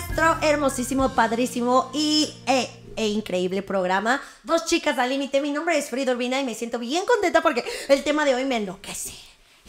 nuestro hermosísimo, padrísimo y e, e increíble programa. Dos chicas al límite. Mi nombre es Frida Urbina y me siento bien contenta porque el tema de hoy me enloquece.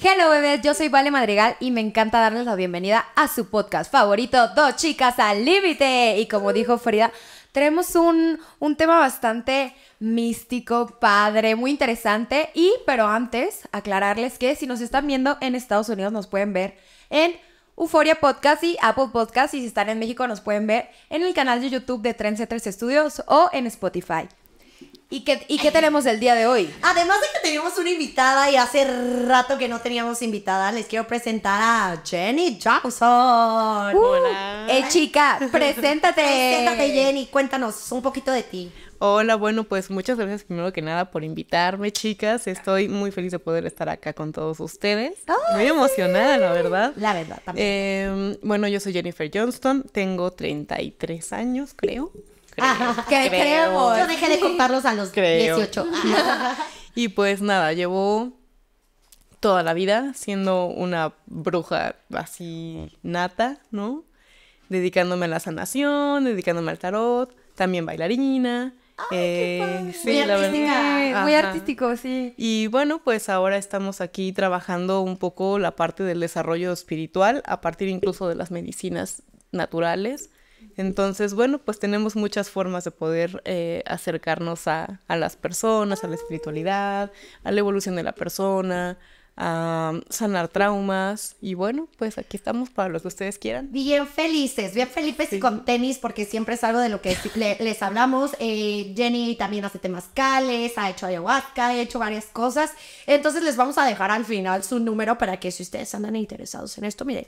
Hello bebés, yo soy Vale Madrigal y me encanta darles la bienvenida a su podcast favorito, Dos Chicas al Límite. Y como dijo Frida, tenemos un, un tema bastante místico, padre, muy interesante. Y, pero antes, aclararles que si nos están viendo en Estados Unidos, nos pueden ver en Euforia Podcast y Apple Podcast. Y si están en México, nos pueden ver en el canal de YouTube de Trendsetters Studios o en Spotify. ¿Y qué, ¿Y tenemos el día de hoy? Además de que teníamos una invitada y hace rato que no teníamos invitada, les quiero presentar a Jenny Johnson. Hola. Eh, chica, preséntate. preséntate, Jenny. Cuéntanos un poquito de ti. Hola, bueno, pues muchas gracias primero que nada por invitarme, chicas. Estoy muy feliz de poder estar acá con todos ustedes. Muy emocionada, la verdad. La verdad, también. Em, bueno, yo soy Jennifer Johnston, tengo 33 años, creo. creo ah, creo. Yo dejé de contarlos a los 18. y pues nada, llevo toda la vida siendo una bruja así nata, ¿no? Dedicándome a la sanación, dedicándome al tarot, también bailarina eh, sí, muy, la verdad. muy artístico, sí. Y bueno, pues ahora estamos aquí trabajando un poco la parte del desarrollo espiritual a partir incluso de las medicinas naturales. Entonces, bueno, pues tenemos muchas formas de poder eh, acercarnos a, a, las personas, a la espiritualidad, a la evolución de la persona, a sanar traumas. Y bueno, pues aquí estamos para los que ustedes quieran. Bien felices, bien felices y con tenis, porque siempre es algo de lo que les hablamos. Eh, Jenny también hace temas cales, ha hecho ayahuasca, ha hecho varias cosas. Entonces les vamos a dejar al final su número para que si ustedes andan interesados en esto, miren.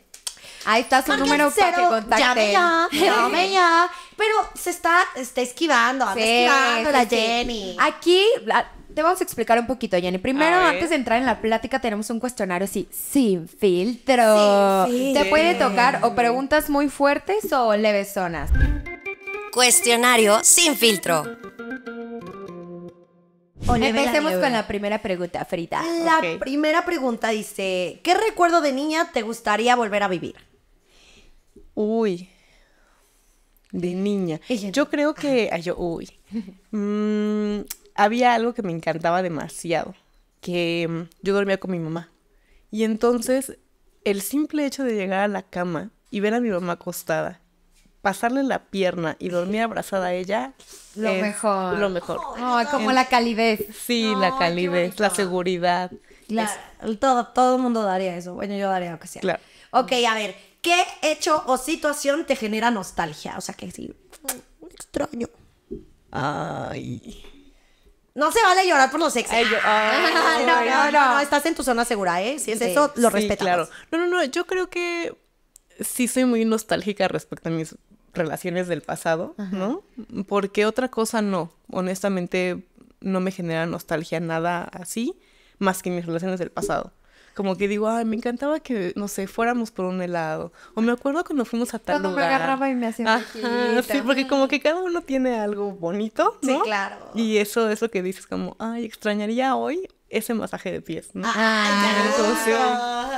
Ahí está su número para que contacten. ya, ya. Pero se está, está esquivando, está esquivando la Jenny. Aquí, te vamos a explicar un poquito, Jenny. Primero, antes de entrar en la plática, tenemos un cuestionario sin filtro. Sí, Te puede tocar o preguntas muy fuertes o leves zonas. Cuestionario sin filtro. Empecemos con la primera pregunta, Frida. La primera pregunta dice, ¿qué recuerdo de niña te gustaría volver a vivir? Uy, de niña. Yo creo que... Ay, uy. Mmm... había algo que me encantaba demasiado, que mm, yo dormía con mi mamá. Y entonces el simple hecho de llegar a la cama y ver a mi mamá acostada, pasarle la pierna y dormir abrazada a ella, lo mejor. Lo mejor. como la calidez. Sí, la calidez, la seguridad. todo, todo el mundo daría eso. Bueno, yo daría lo que sea. Claro. Ok, a ver, ¿qué hecho o situación te genera nostalgia? O sea, que sí, mm, extraño. Ay. No se vale llorar por los exes. no, no, no, estás en tu zona segura, ¿eh? Si es eso, lo sí, claro. No, no, no, yo creo que sí soy muy nostálgica respecto a mis relaciones del pasado, ¿no? Porque otra cosa no, honestamente no me genera nostalgia nada así más que mis relaciones del pasado. Como que digo, ay, me encantaba que, no sé, fuéramos por un helado. O me acuerdo cuando fuimos a tal cuando me agarraba y me hacía Sí, porque como que cada uno tiene algo bonito, ¿no? Sí, claro. Y eso, eso que dices como, ay, extrañaría hoy ese masaje de pies, ¿no?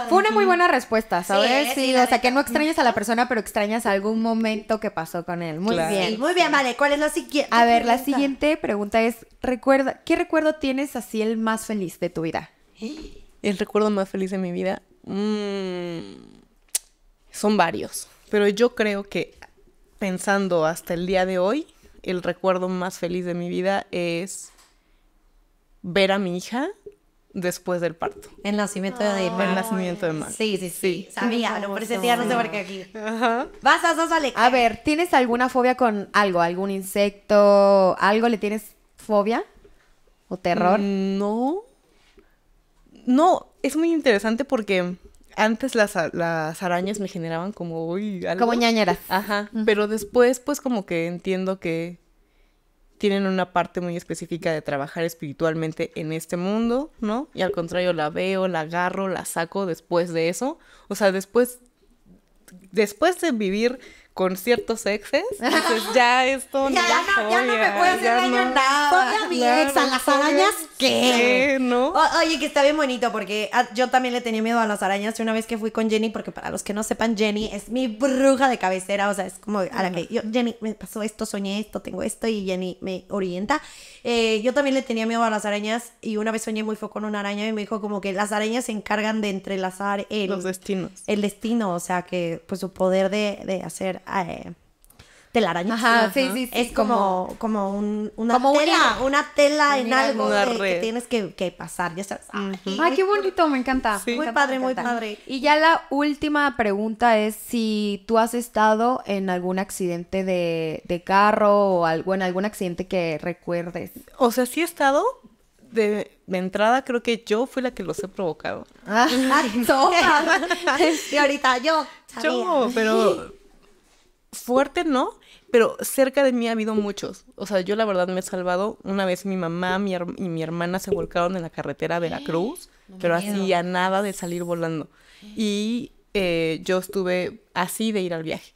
Fue una muy buena respuesta, ¿sabes? Sí, o sea, que no extrañas a la persona, pero extrañas algún momento que pasó con él. Muy bien. muy bien, vale. ¿Cuál es la siguiente? A ver, la siguiente pregunta es, recuerda, ¿qué recuerdo tienes así el más feliz de tu vida? Eh el recuerdo más feliz de mi vida, mm, son varios, pero yo creo que pensando hasta el día de hoy, el recuerdo más feliz de mi vida es ver a mi hija después del parto. El nacimiento de mi El nacimiento de Sí, sí, sí. Sabía, lo no sé por aquí. Ajá. Vas, a vas, A ver, ¿tienes alguna fobia con algo? ¿Algún insecto? ¿Algo le tienes fobia? ¿O terror? Mm, no. No, es muy interesante porque antes las, las arañas me generaban como, uy, Como ñañeras. Ajá. Pero después, pues como que entiendo que tienen una parte muy específica de trabajar espiritualmente en este mundo, ¿no? Y al contrario, la veo, la agarro, la saco después de eso. O sea, después, después de vivir con ciertos exes, entonces ya esto ya, no, ya, no, ya me puedes hacer nada. mi ex a las arañas ¿Qué? ¿No? oye, que está bien bonito porque yo también le tenía miedo a las arañas. Y una vez que fui con Jenny, porque para los que no sepan, Jenny es mi bruja de cabecera. O sea, es como a yo, Jenny, me pasó esto, soñé esto, tengo esto y Jenny me orienta. Eh, yo también le tenía miedo a las arañas y una vez soñé muy fue con una araña y me dijo como que las arañas se encargan de entrelazar el, los destinos. El destino, o sea, que pues su poder de, hacer... Eh, telaraña. Ajá, sí, sí, Es como, como una, tela, una, tela, en algo eh, que tienes que, pasar, ya sabes. Ay, qué bonito, me encanta. muy padre, muy padre. Y ya la última pregunta es si tú has estado en algún accidente de, carro o en algún accidente que recuerdes. O sea, sí he estado, de, de, entrada creo que yo fui la que los he provocado. Ah, y ahorita yo. Yo, pero fuerte no, pero cerca de mí ha habido muchos. O sea, yo la verdad me he salvado. Una vez mi mamá y mi hermana se volcaron en la carretera de Veracruz, pero hacía así nada de salir volando. Y eh, yo estuve así de ir al viaje.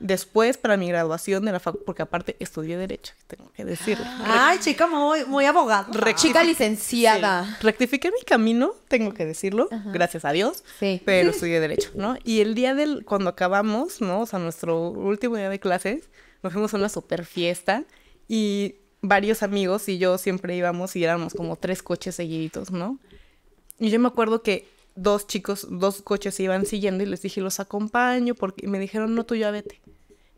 Después, para mi graduación de la facultad, porque aparte estudié Derecho, tengo que decirlo. Ay, chica, muy, abogada. Ah. Chica licenciada. Rectifiqué mi camino, tengo que decirlo, gracias a Dios. Pero estudié Derecho, ¿no? Y el día del, cuando acabamos, ¿no? O sea, nuestro último día de clases, nos fuimos a una super fiesta y varios amigos y yo siempre íbamos y éramos como tres coches seguiditos, ¿no? Y yo me acuerdo que dos chicos, dos coches se iban siguiendo y les dije, los acompaño, porque me dijeron, no, tú ya vete.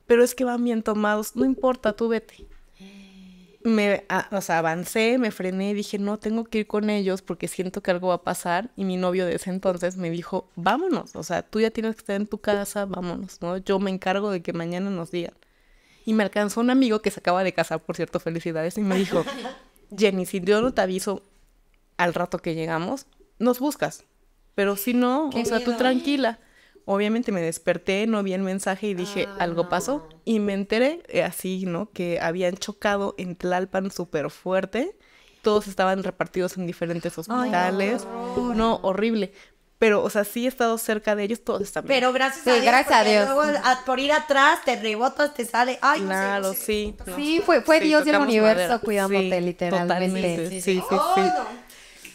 Pero es que van bien tomados, no importa, tú vete. Me, o sea, avancé, me frené dije, no, tengo que ir con ellos porque siento que algo va a pasar. Y mi novio de ese entonces me dijo, vámonos, o sea, tú ya tienes que estar en tu casa, vámonos, ¿no? Yo me encargo de que mañana nos digan. Y me alcanzó un amigo que se acaba de casar, por cierto, felicidades, y me dijo, Jenny, si yo no te aviso al rato que llegamos, nos buscas. Pero si no, o sea, tú tranquila. Obviamente me desperté, no vi el mensaje y dije, ah, algo pasó. Y me enteré eh, así, ¿no? Que habían chocado en Tlalpan súper fuerte todos estaban repartidos en diferentes hospitales. uno no, horrible pero, o sea, sí he estado cerca de ellos, todos también. Pero gracias pues a Dios. Gracias a Dios. Luego, por ir atrás, te rebotas, te sale. Ay, claro, no sé, sí. sí, fue, fue Dios del universo cuidándote, literalmente. Sí, sí, sí. Oh,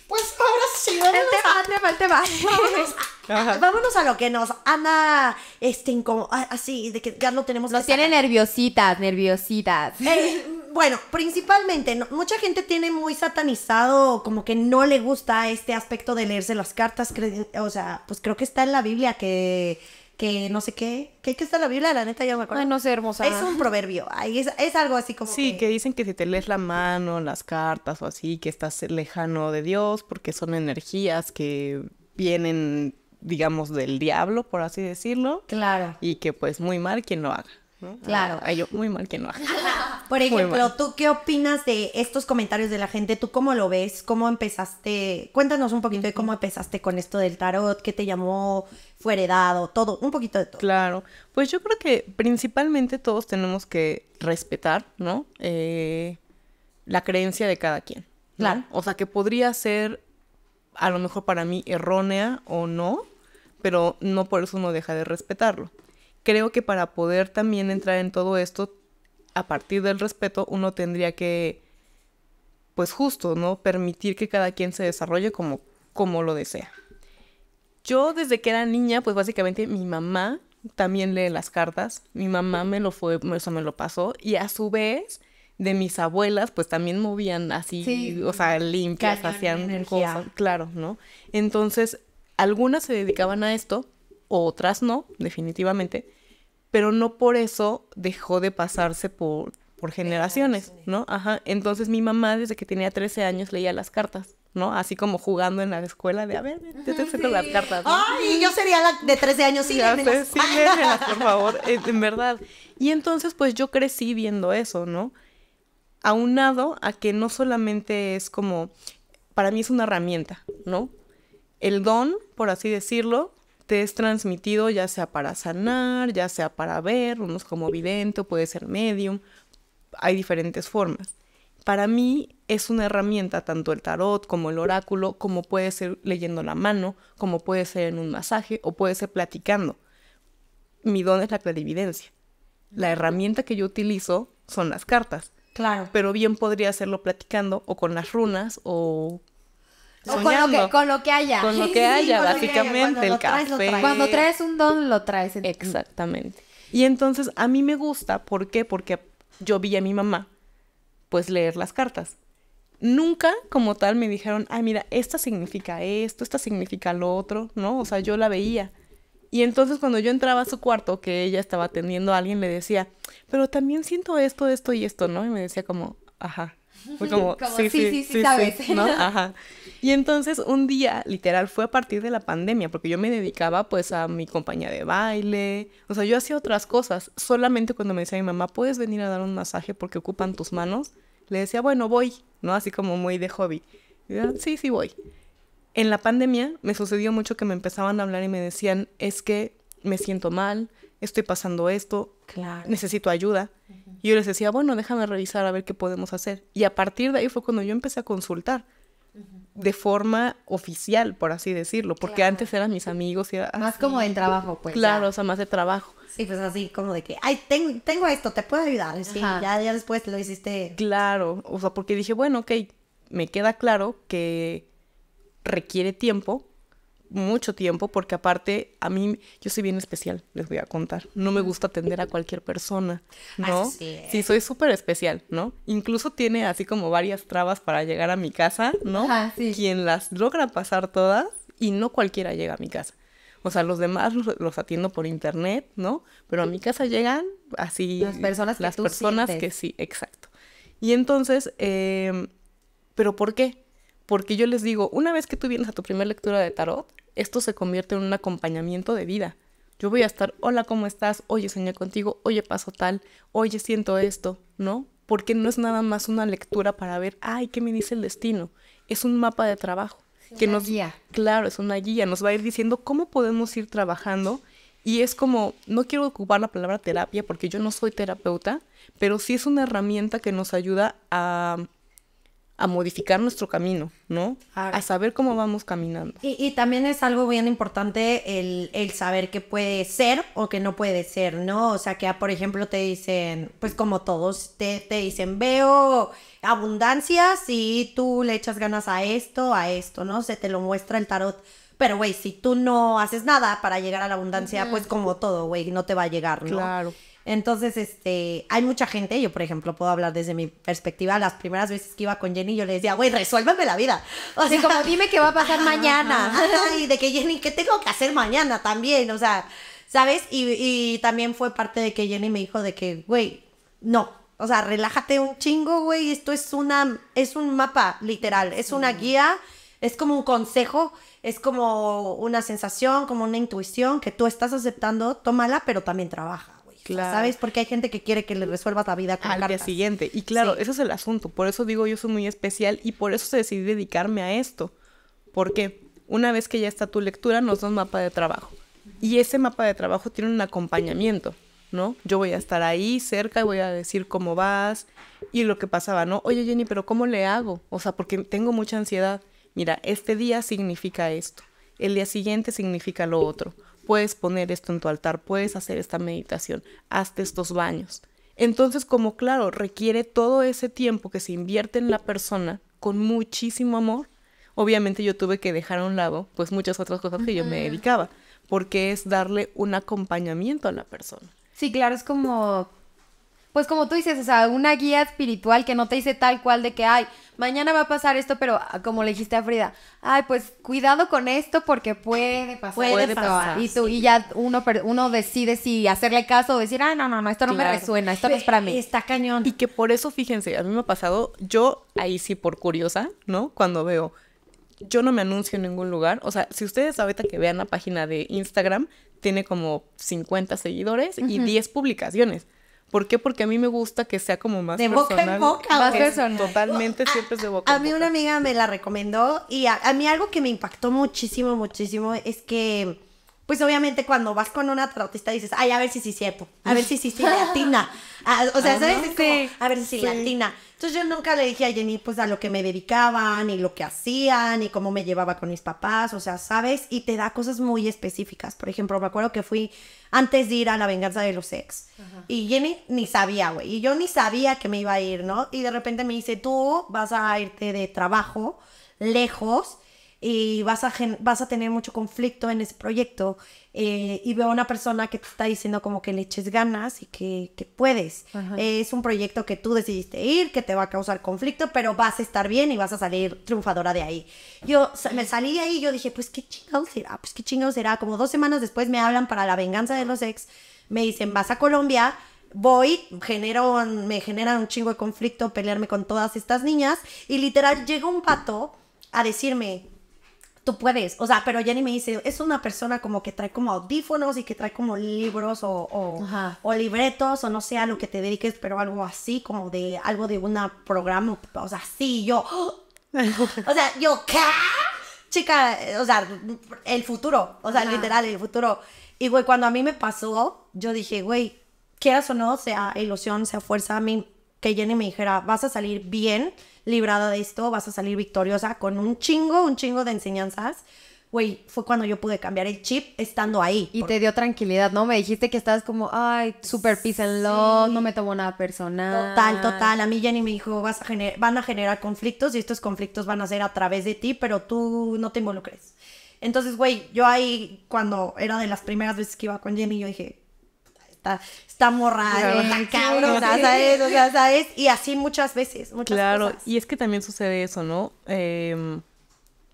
pues ahora sí, vámonos. a... Vámonos. vámonos a lo que nos anda, este, como, así, de que ya no tenemos. Nos tiene nerviositas, nerviositas. Eh, bueno, principalmente, mucha gente tiene muy satanizado, como que no le gusta este aspecto de leerse las cartas. O sea, pues creo que está en la Biblia que, que no sé qué. que está en la Biblia? La neta ya me acuerdo. Ay, no sé, hermosa. Es un proverbio. es, algo así como. Sí, que... dicen que si te lees la mano, las cartas o así, que estás lejano de Dios porque son energías que vienen digamos del diablo por así decirlo claro y que pues muy mal quien lo haga Claro. Ay, yo muy mal que no haga. Por ejemplo, ¿tú qué opinas de estos comentarios de la gente? ¿Tú cómo lo ves? ¿Cómo empezaste? Cuéntanos un poquito de cómo empezaste con esto del tarot, qué te llamó, fue heredado, todo, un poquito de todo. Claro, pues yo creo que principalmente todos tenemos que respetar, ¿no? Eh, la creencia de cada quien. Claro. O sea, que podría ser a lo mejor para mí errónea o no, pero no por eso uno deja de respetarlo creo que para poder también entrar en todo esto, a partir del respeto, uno tendría que, pues justo, ¿no? Permitir que cada quien se desarrolle como, como lo desea. Yo desde que era niña, pues básicamente mi mamá también lee las cartas, mi mamá me lo fue, eso me lo pasó, y a su vez de mis abuelas, pues también movían así, o sea, limpias, hacían cosas, claro, ¿no? Entonces, algunas se dedicaban a esto, otras no, definitivamente, pero no por eso dejó de pasarse por, por generaciones, ¿no? Ajá. Entonces mi mamá desde que tenía 13 años leía las cartas. ¿no? Así como jugando en la escuela de, a ver, yo te las cartas. Ay, yo sería la de 13 años, sí, sí por favor, en verdad. Y entonces, pues yo crecí viendo eso, ¿no? Aunado a que no solamente es como, para mí es una herramienta, ¿no? El don, por así decirlo, te es transmitido, ya sea para sanar, ya sea para ver, unos como vidente, puede ser medium, hay diferentes formas. Para mí es una herramienta tanto el tarot como el oráculo, como puede ser leyendo la mano, como puede ser en un masaje o puede ser platicando. Mi don es la clarividencia. La herramienta que yo utilizo son las cartas. Claro. Pero bien podría hacerlo platicando o con las runas o con, lo que, haya. Con lo que haya, básicamente, el Cuando traes un don, lo traes. En... Exactamente. Y entonces a mí me gusta, ¿por qué? Porque yo vi a mi mamá, pues leer las cartas. Nunca como tal me dijeron, ah mira, esta significa esto, esta significa lo otro, ¿no? O sea, yo la veía. Y entonces cuando yo entraba a su cuarto, que ella estaba atendiendo a alguien, le decía, pero también siento esto, esto y esto, ¿no? Y me decía como, ajá, fue como, sí, sí, sí, ¿no? Ajá. Y entonces un día, literal, fue a partir de la pandemia, porque yo me dedicaba pues a mi compañía de baile, o sea, yo hacía otras cosas, solamente cuando me decía mi mamá, ¿puedes venir a dar un masaje porque ocupan tus manos? Le decía, bueno, voy, ¿no? Así como muy de hobby. sí, sí, voy. En la pandemia me sucedió mucho que me empezaban a hablar y me decían, es que me siento mal, estoy pasando esto, necesito ayuda. Y yo les decía, bueno, déjame revisar a ver qué podemos hacer. Y a partir de ahí fue cuando yo empecé a consultar de forma oficial, por así decirlo, porque antes eran mis amigos y era más como en trabajo, pues. Claro, o sea, más de trabajo. Sí, pues así como de que, ay, tengo, esto, te puedo ayudar, sí, ya, ya después lo hiciste. Claro, o sea, porque dije, bueno, ok, me queda claro que requiere tiempo, mucho tiempo porque aparte a mí yo soy bien especial, les voy a contar. No me gusta atender a cualquier persona, ¿no? si Sí, soy súper especial, ¿no? Incluso tiene así como varias trabas para llegar a mi casa, ¿no? Ah, Quien las logra pasar todas y no cualquiera llega a mi casa. O sea, los demás los, atiendo por internet, ¿no? Pero a mi casa llegan así las personas que las personas que sí, exacto. Y entonces, em, pero ¿por qué? Porque yo les digo, una vez que tú vienes a tu primera lectura de tarot, esto se convierte en un acompañamiento de vida. Yo voy a estar, hola, ¿cómo estás? Oye, soñé contigo, oye, pasó tal, oye, siento esto, ¿no? Porque no es nada más una lectura para ver, ay, ¿qué me dice el destino? Es un mapa de trabajo. que nos guía. Claro, es una guía, nos va a ir diciendo cómo podemos ir trabajando y es como, no quiero ocupar la palabra terapia porque yo no soy terapeuta, pero sí es una herramienta que nos ayuda a a modificar nuestro camino, ¿no? a saber cómo vamos caminando. Y, también es algo bien importante el, el, saber qué puede ser o qué no puede ser, ¿no? O sea, que ah, por ejemplo te dicen, pues como todos, te, dicen, veo abundancia si tú le echas ganas a esto, a esto, ¿no? Se te lo muestra el tarot. Pero, güey, si tú no haces nada para llegar a la abundancia, pues como todo, güey, no te va a llegar, ¿no? Claro. Entonces, este, hay mucha gente, yo por ejemplo puedo hablar desde mi perspectiva, las primeras veces que iba con Jenny yo le decía, güey, resuélvame la vida. O sea, como dime qué va a pasar mañana. y de que Jenny, ¿qué tengo que hacer mañana también? O sea, ¿sabes? Y, también fue parte de que Jenny me dijo de que, güey, no, o sea, relájate un chingo, güey. Esto es una, es un mapa, literal. Es una guía, es como un consejo, es como una sensación, como una intuición que tú estás aceptando. Tómala, pero también trabaja. ¿sabes? Porque hay gente que quiere que le resuelva la vida con Al día siguiente. Y claro, ese es el asunto. Por eso digo, yo soy muy especial y por eso decidí dedicarme a esto. Porque una vez que ya está tu lectura, nos da mapa de trabajo. Y ese mapa de trabajo tiene un acompañamiento, ¿no? Yo voy a estar ahí cerca y voy a decir cómo vas y lo que pasaba, ¿no? Oye, Jenny, pero ¿cómo le hago? O sea, porque tengo mucha ansiedad. Mira, este día significa esto. El día siguiente significa lo otro puedes poner esto en tu altar, puedes hacer esta meditación, hazte estos baños. Entonces, como claro, requiere todo ese tiempo que se invierte en la persona con muchísimo amor. Obviamente yo tuve que dejar a un lado pues muchas otras cosas que yo me dedicaba, porque es darle un acompañamiento a la persona. Sí, claro, es como pues como tú dices, o sea, una guía espiritual que no te dice tal cual de que, ay, mañana va a pasar esto, pero ah, como le dijiste a Frida, ay, pues cuidado con esto porque puede pasar. Puede pasar. Y, tú, y ya uno, uno decide si hacerle caso o decir, ay, ah, no, no, no, esto no me resuena, esto no es para mí. Está cañón. Y que por eso, fíjense, a mí me ha pasado, yo ahí sí por curiosa, ¿no? Cuando veo, yo no me anuncio en ningún lugar. O sea, si ustedes ahorita que vean la página de Instagram, tiene como 50 seguidores y 10 publicaciones. ¿Por qué? Porque a mí me gusta que sea como más de personal. boca en boca. Más personal. Totalmente, siempre es de boca. A mí una amiga me la recomendó y a mí algo que me impactó muchísimo, muchísimo es que pues obviamente cuando vas con una trautista dices, ay, a ver si sí cierto, a ver si sí, sí latina. Ah, o sea, ah, ¿sabes? como, a ver si latina. Entonces yo nunca le dije a Jenny, pues a lo que me dedicaban y lo que hacían y cómo me llevaba con mis papás, o sea, ¿sabes? Y te da cosas muy específicas. Por ejemplo, me acuerdo que fui antes de ir a la venganza de los ex. Y Jenny ni sabía, güey. Y yo ni sabía que me iba a ir, ¿no? Y de repente me dice, tú vas a irte de trabajo lejos y vas a, vas a tener mucho conflicto en ese proyecto eh, y veo a una persona que te está diciendo como que le eches ganas y que, puedes. es un proyecto que tú decidiste ir, que te va a causar conflicto, pero vas a estar bien y vas a salir triunfadora de ahí. Yo me salí de ahí y yo dije, pues qué chingados será, pues qué chingados será. Como dos semanas después me hablan para la venganza de los ex, me dicen, vas a Colombia, voy, genero, me genera un chingo de conflicto pelearme con todas estas niñas y literal llega un pato a decirme, tú puedes. O sea, pero Jenny me dice, es una persona como que trae como audífonos y que trae como libros o, o, libretos o no sé a lo que te dediques, pero algo así, como de algo de un programa, o sea, sí, yo, o sea, yo, ¿qué? Chica, o sea, el futuro, o sea, literal, el futuro. Y, güey, cuando a mí me pasó, yo dije, güey, quieras o no, sea ilusión, sea fuerza, a mí que Jenny me dijera, vas a salir bien librada de esto, vas a salir victoriosa con un chingo, un chingo de enseñanzas. Güey, fue cuando yo pude cambiar el chip estando ahí. Y te dio tranquilidad, ¿no? Me dijiste que estabas como, ay, super peace and love, no me tomo nada personal. Total, total. A mí Jenny me dijo, vas a van a generar conflictos y estos conflictos van a ser a través de ti, pero tú no te involucres. Entonces, güey, yo ahí, cuando era de las primeras veces que iba con Jenny, yo dije, está, está morra, está cabrón, ¿sabes? O sea, ¿sabes? Y así muchas veces, muchas Claro, y es que también sucede eso, ¿no? Em,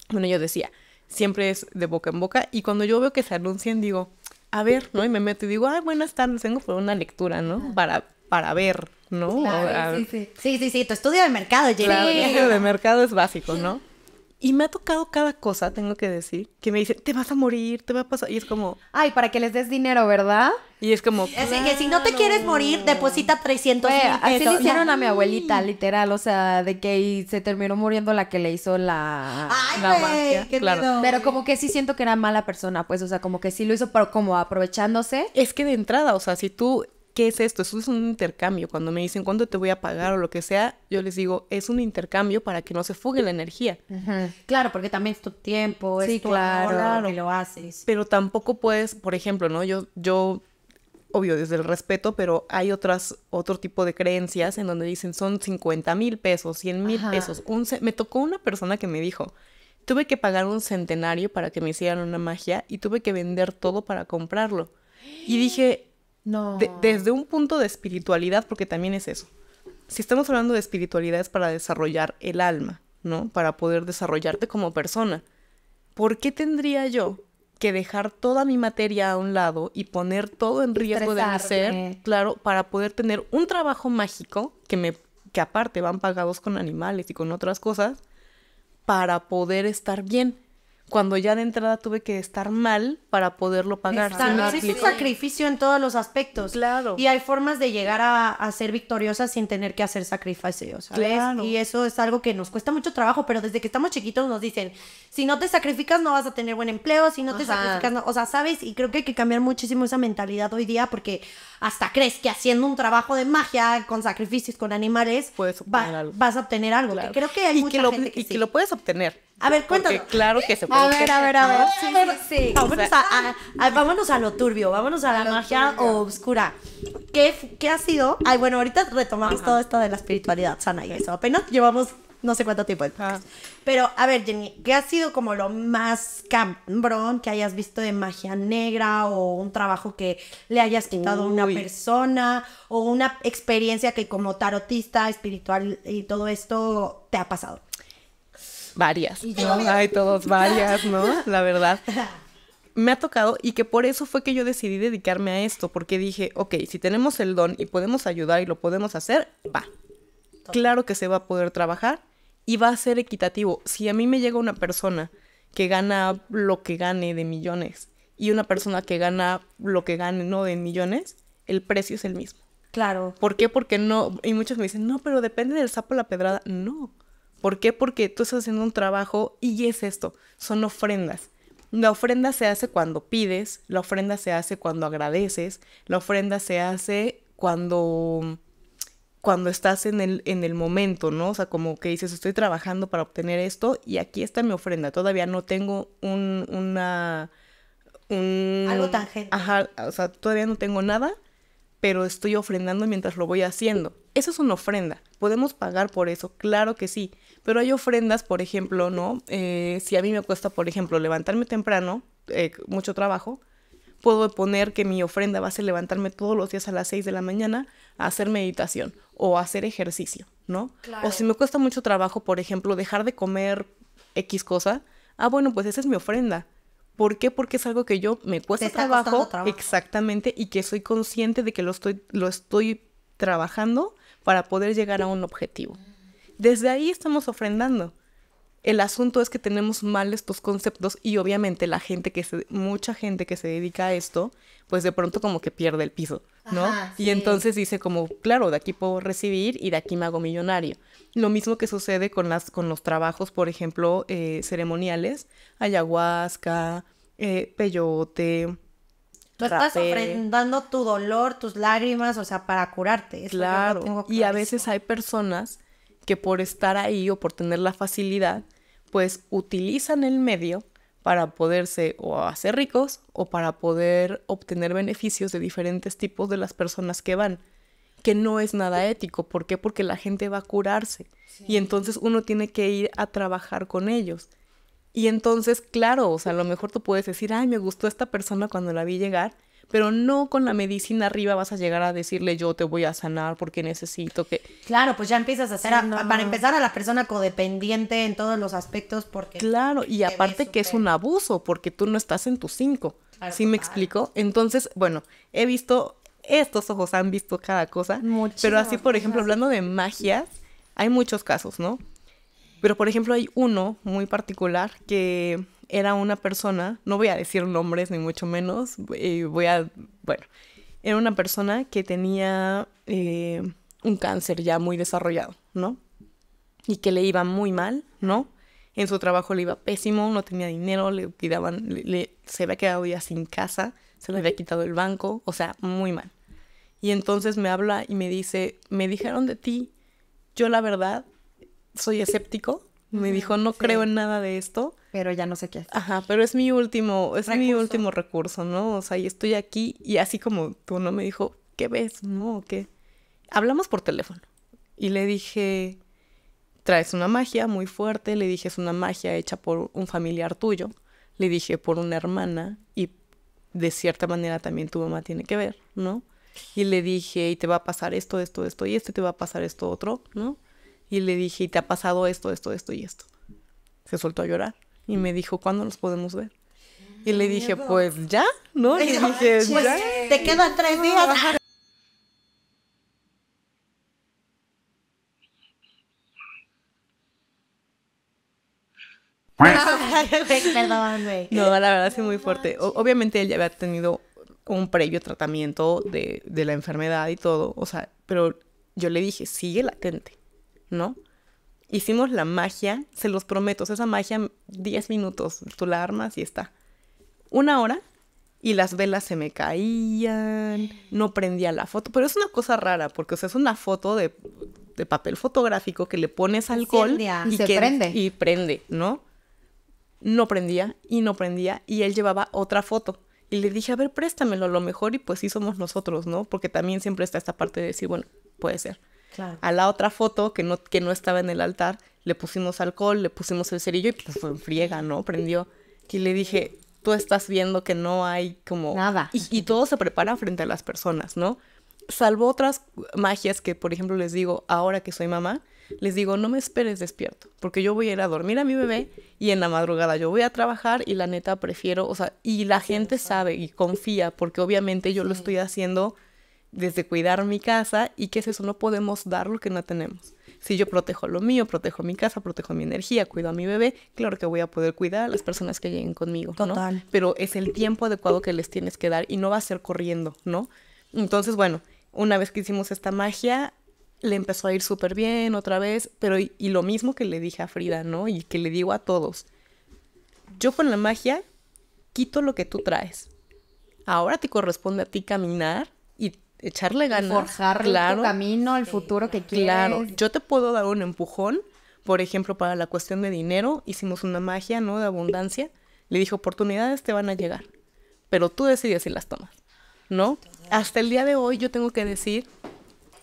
bueno, yo decía, siempre es de boca en boca, y cuando yo veo que se anuncian, digo, a ver, ¿no? Y me meto y digo, ay, buenas tardes, tengo por una lectura, ¿no? Ah. Para, para ver, ¿no? sí, sí. sí, tu estudio de mercado, Claro, el estudio de mercado es básico, ¿no? Y me ha tocado cada cosa, tengo que decir, que me dicen, te vas a morir, te va a pasar. Y es como... Ay, para que les des dinero, ¿verdad? Y es como... Es Así que si no te quieres morir, deposita 300 pesos. Así le hicieron a mi abuelita, literal. O sea, de que se terminó muriendo la que le hizo la, Ay, la magia. claro. Pero como que sí siento que era mala persona, pues. O sea, como que sí lo hizo, pero como aprovechándose. Es que de entrada, o sea, si tú ¿qué es esto? Eso es un intercambio. Cuando me dicen cuánto te voy a pagar o lo que sea, yo les digo, es un intercambio para que no se fugue la energía. Claro, porque también es tu tiempo, es claro, que lo haces. Pero tampoco puedes, por ejemplo, ¿no? Yo, yo obvio, desde el respeto, pero hay otras, otro tipo de creencias en donde dicen son 50 mil pesos, 100 mil pesos. Un me tocó una persona que me dijo, tuve que pagar un centenario para que me hicieran una magia y tuve que vender todo para comprarlo. Y dije, desde un punto de espiritualidad, porque también es eso. Si estamos hablando de espiritualidad es para desarrollar el alma, ¿no? Para poder desarrollarte como persona. ¿Por qué tendría yo que dejar toda mi materia a un lado y poner todo en riesgo de hacer claro, para poder tener un trabajo mágico que me que aparte van pagados con animales y con otras cosas para poder estar bien? cuando ya de entrada tuve que estar mal para poderlo pagar. no es un sacrificio en todos los aspectos. Claro. Y hay formas de llegar a, ser victoriosa sin tener que hacer sacrificios, Claro. Y eso es algo que nos cuesta mucho trabajo, pero desde que estamos chiquitos nos dicen, si no te sacrificas no vas a tener buen empleo, si no te sacrificas no, o sea, ¿sabes? Y creo que hay que cambiar muchísimo esa mentalidad hoy día porque hasta crees que haciendo un trabajo de magia con sacrificios con animales puedes vas a obtener algo. creo que hay y que lo, Y que lo puedes obtener. A ver, cuéntanos. claro que se puede. A ver, a ver, a ver. Sí, sí, Vámonos, a, lo turbio, vámonos a la magia oscura. ¿Qué, ¿Qué, ha sido? Ay, bueno, ahorita retomamos todo esto de la espiritualidad sana y eso. Apenas llevamos no sé cuánto tiempo. Ah. Pero, a ver, Jenny, ¿qué ha sido como lo más cambrón que hayas visto de magia negra o un trabajo que le hayas quitado a una persona o una experiencia que como tarotista, espiritual y todo esto te ha pasado? Varias. ¿Y Hay todos varias, ¿no? La verdad. me ha tocado y que por eso fue que yo decidí dedicarme a esto, porque dije, ok, si tenemos el don y podemos ayudar y lo podemos hacer, va. Claro que se va a poder trabajar y va a ser equitativo. Si a mí me llega una persona que gana lo que gane de millones y una persona que gana lo que gane no de millones, el precio es el mismo. Claro. ¿Por qué? Porque no, y muchos me dicen, no, pero depende del sapo la pedrada. No. ¿Por qué? Porque tú estás haciendo un trabajo y es esto, son ofrendas. La ofrenda se hace cuando pides, la ofrenda se hace cuando agradeces, la ofrenda se hace cuando cuando estás en el, en el momento, ¿no? O sea, como que dices, estoy trabajando para obtener esto y aquí está mi ofrenda. Todavía no tengo un, una... Un, Algo tangente. Ajá, o sea, todavía no tengo nada, pero estoy ofrendando mientras lo voy haciendo. Eso es una ofrenda. ¿Podemos pagar por eso? Claro que sí. Pero hay ofrendas, por ejemplo, ¿no? Eh, si a mí me cuesta, por ejemplo, levantarme temprano, eh, mucho trabajo, puedo poner que mi ofrenda va a ser levantarme todos los días a las 6 de la mañana a hacer meditación o hacer ejercicio, ¿no? O si me cuesta mucho trabajo, por ejemplo, dejar de comer X cosa, ah, bueno, pues esa es mi ofrenda. ¿Por qué? Porque es algo que yo me cuesta trabajo, trabajo, exactamente y que soy consciente de que lo estoy, lo estoy trabajando para poder llegar a un objetivo. Desde ahí estamos ofrendando. El asunto es que tenemos mal estos conceptos y obviamente la gente que se, mucha gente que se dedica a esto, pues de pronto como que pierde el piso, ¿no? Y entonces dice como, claro, de aquí puedo recibir y de aquí me hago millonario. Lo mismo que sucede con, las, con los trabajos, por ejemplo, eh, ceremoniales, ayahuasca, eh, peyote, Tú estás ofrendando tu dolor, tus lágrimas, o sea, para curarte. claro. y a veces hay personas que por estar ahí o por tener la facilidad, pues utilizan el medio para poderse o hacer ricos o para poder obtener beneficios de diferentes tipos de las personas que van, que no es nada ético. ¿Por qué? Porque la gente va a curarse y entonces uno tiene que ir a trabajar con ellos. Y entonces, claro, o sea, a lo mejor tú puedes decir, ay, me gustó esta persona cuando la vi llegar, pero no con la medicina arriba vas a llegar a decirle yo te voy a sanar porque necesito que... Claro, pues ya empiezas a hacer, a, para empezar a la persona codependiente en todos los aspectos porque... Claro, y aparte que es un abuso porque tú no estás en tus cinco. así ¿Sí me explico? Entonces, bueno, he visto, estos ojos han visto cada cosa, pero así, por ejemplo, hablando de magias, hay muchos casos, ¿no? Pero, por ejemplo, hay uno muy particular que era una persona, no voy a decir nombres ni mucho menos, voy a, bueno, era una persona que tenía eh, un cáncer ya muy desarrollado, ¿no? Y que le iba muy mal, ¿no? En su trabajo le iba pésimo, no tenía dinero, le quitaban, le, se había quedado ya sin casa, se le había quitado el banco, o sea, muy mal. Y entonces me habla y me dice, me dijeron de ti, yo la verdad soy escéptico, me dijo, no creo en nada de esto. Pero ya no sé qué hacer. Ajá, pero es mi último, es mi último recurso, ¿no? O sea, y estoy aquí y así como tú, ¿no? Me dijo, ¿qué ves? ¿No? ¿Qué? Hablamos por teléfono. Y le dije, traes una magia muy fuerte. Le dije, es una magia hecha por un familiar tuyo. Le dije, por una hermana. Y de cierta manera también tu mamá tiene que ver, ¿no? Y le dije, y te va a pasar esto, esto, esto y este te va a pasar esto, otro, ¿no? Y le dije, ¿y te ha pasado esto, esto, esto y esto? Se soltó a llorar y me dijo, ¿cuándo nos podemos ver? Y le dije, pues ya, ¿no? Y le dije, ya. Pues te quedan tres días. No, la verdad sí muy fuerte. obviamente él ya había tenido un previo tratamiento de la enfermedad y todo, o sea, pero yo le dije, sigue latente. ¿no? Hicimos la magia, se los prometo, esa magia 10 minutos, tú la armas y está. Una hora y las velas se me caían, no prendía la foto, pero es una cosa rara porque es una foto de, papel fotográfico que le pones alcohol ah, y, prende. Y prende, ¿no? No prendía y no prendía y él llevaba otra foto. Y le dije, a ver, préstamelo a lo mejor y pues sí somos nosotros, ¿no? Porque también siempre está esta parte de decir, bueno, puede ser. A la otra foto que no, que no estaba en el altar, le pusimos alcohol, le pusimos el cerillo y pues fue en friega, ¿no? Prendió. Y le dije, tú estás viendo que no hay como... Nada. Y, y todo se prepara frente a las personas, ¿no? Salvo otras magias que, por ejemplo, les digo, ahora que soy mamá, les digo, no me esperes despierto, porque yo voy a ir a dormir a mi bebé y en la madrugada yo voy a trabajar y la neta prefiero, o sea, y la gente sabe y confía, porque obviamente yo lo estoy haciendo desde cuidar mi casa y que es eso, no podemos dar lo que no tenemos. Si yo protejo lo mío, protejo mi casa, protejo mi energía, cuido a mi bebé, claro que voy a poder cuidar a las personas que lleguen conmigo, Total. Pero es el tiempo adecuado que les tienes que dar y no va a ser corriendo, ¿no? Entonces, bueno, una vez que hicimos esta magia, le empezó a ir súper bien otra vez, pero y lo mismo que le dije a Frida, ¿no? Y que le digo a todos. Yo con la magia quito lo que tú traes. Ahora te corresponde a ti caminar y echarle ganas. Forjar el camino, el futuro que quieres. Claro, yo te puedo dar un empujón, por ejemplo, para la cuestión de dinero, hicimos una magia, ¿no? De abundancia. Le dije, oportunidades te van a llegar, pero tú decides si las tomas, ¿no? Hasta el día de hoy yo tengo que decir,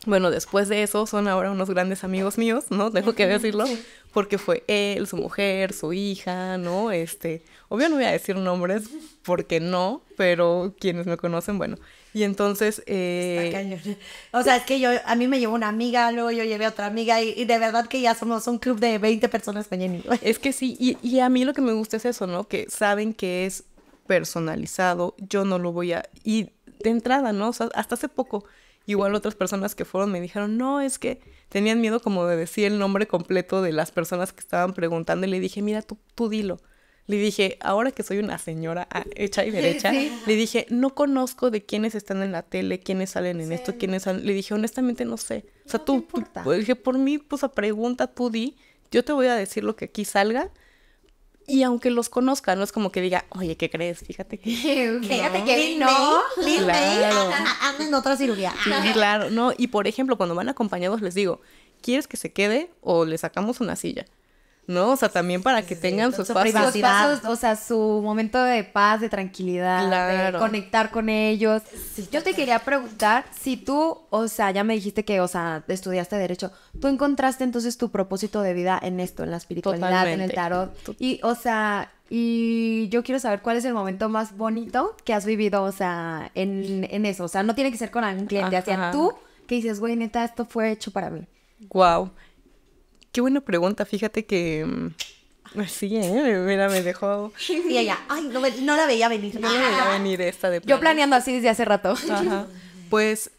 bueno, después de eso son ahora unos grandes amigos míos, ¿no? Tengo que decirlo, porque fue él, su mujer, su hija, ¿no? Este, obvio no voy a decir nombres porque no, pero quienes me conocen, bueno, y entonces... Eh... O sea, es que yo, a mí me llevó una amiga, luego yo llevé a otra amiga y, de verdad que ya somos un club de 20 personas con Es que sí, y, y a mí lo que me gusta es eso, ¿no? Que saben que es personalizado, yo no lo voy a... Y de entrada, ¿no? O sea, hasta hace poco, igual otras personas que fueron me dijeron, no, es que tenían miedo como de decir el nombre completo de las personas que estaban preguntando y le dije, mira, tú, tú dilo. Le dije, ahora que soy una señora ah, hecha y derecha, le dije, no conozco de quiénes están en la tele, quiénes salen en esto, quiénes salen. Le dije, honestamente no sé. O sea, tú, pues, dije, por mí, pues a pregunta, tú di, yo te voy a decir lo que aquí salga. Y aunque los conozca, no es como que diga, oye, ¿qué crees? Fíjate que. Fíjate que no. en otra cirugía. claro, no. Y por ejemplo, cuando van acompañados, les digo, ¿quieres que se quede o le sacamos una silla? ¿no? O sea, también para que tengan sus Pasos, o sea, su momento de paz, de tranquilidad, de conectar con ellos. yo te quería preguntar si tú, o sea, ya me dijiste que, o sea, estudiaste derecho, tú encontraste entonces tu propósito de vida en esto, en la espiritualidad, en el tarot. Y, o sea, y yo quiero saber cuál es el momento más bonito que has vivido, o sea, en, eso. O sea, no tiene que ser con algún cliente, sea, tú que dices, güey, neta, esto fue hecho para mí. Wow. Qué buena pregunta, fíjate que... Mm, pues sí, ¿eh? mira, me dejó. Sí, ella. Ay, no, la veía venir. No la veía venir esta de Yo planeando así desde hace rato. Ajá. Pues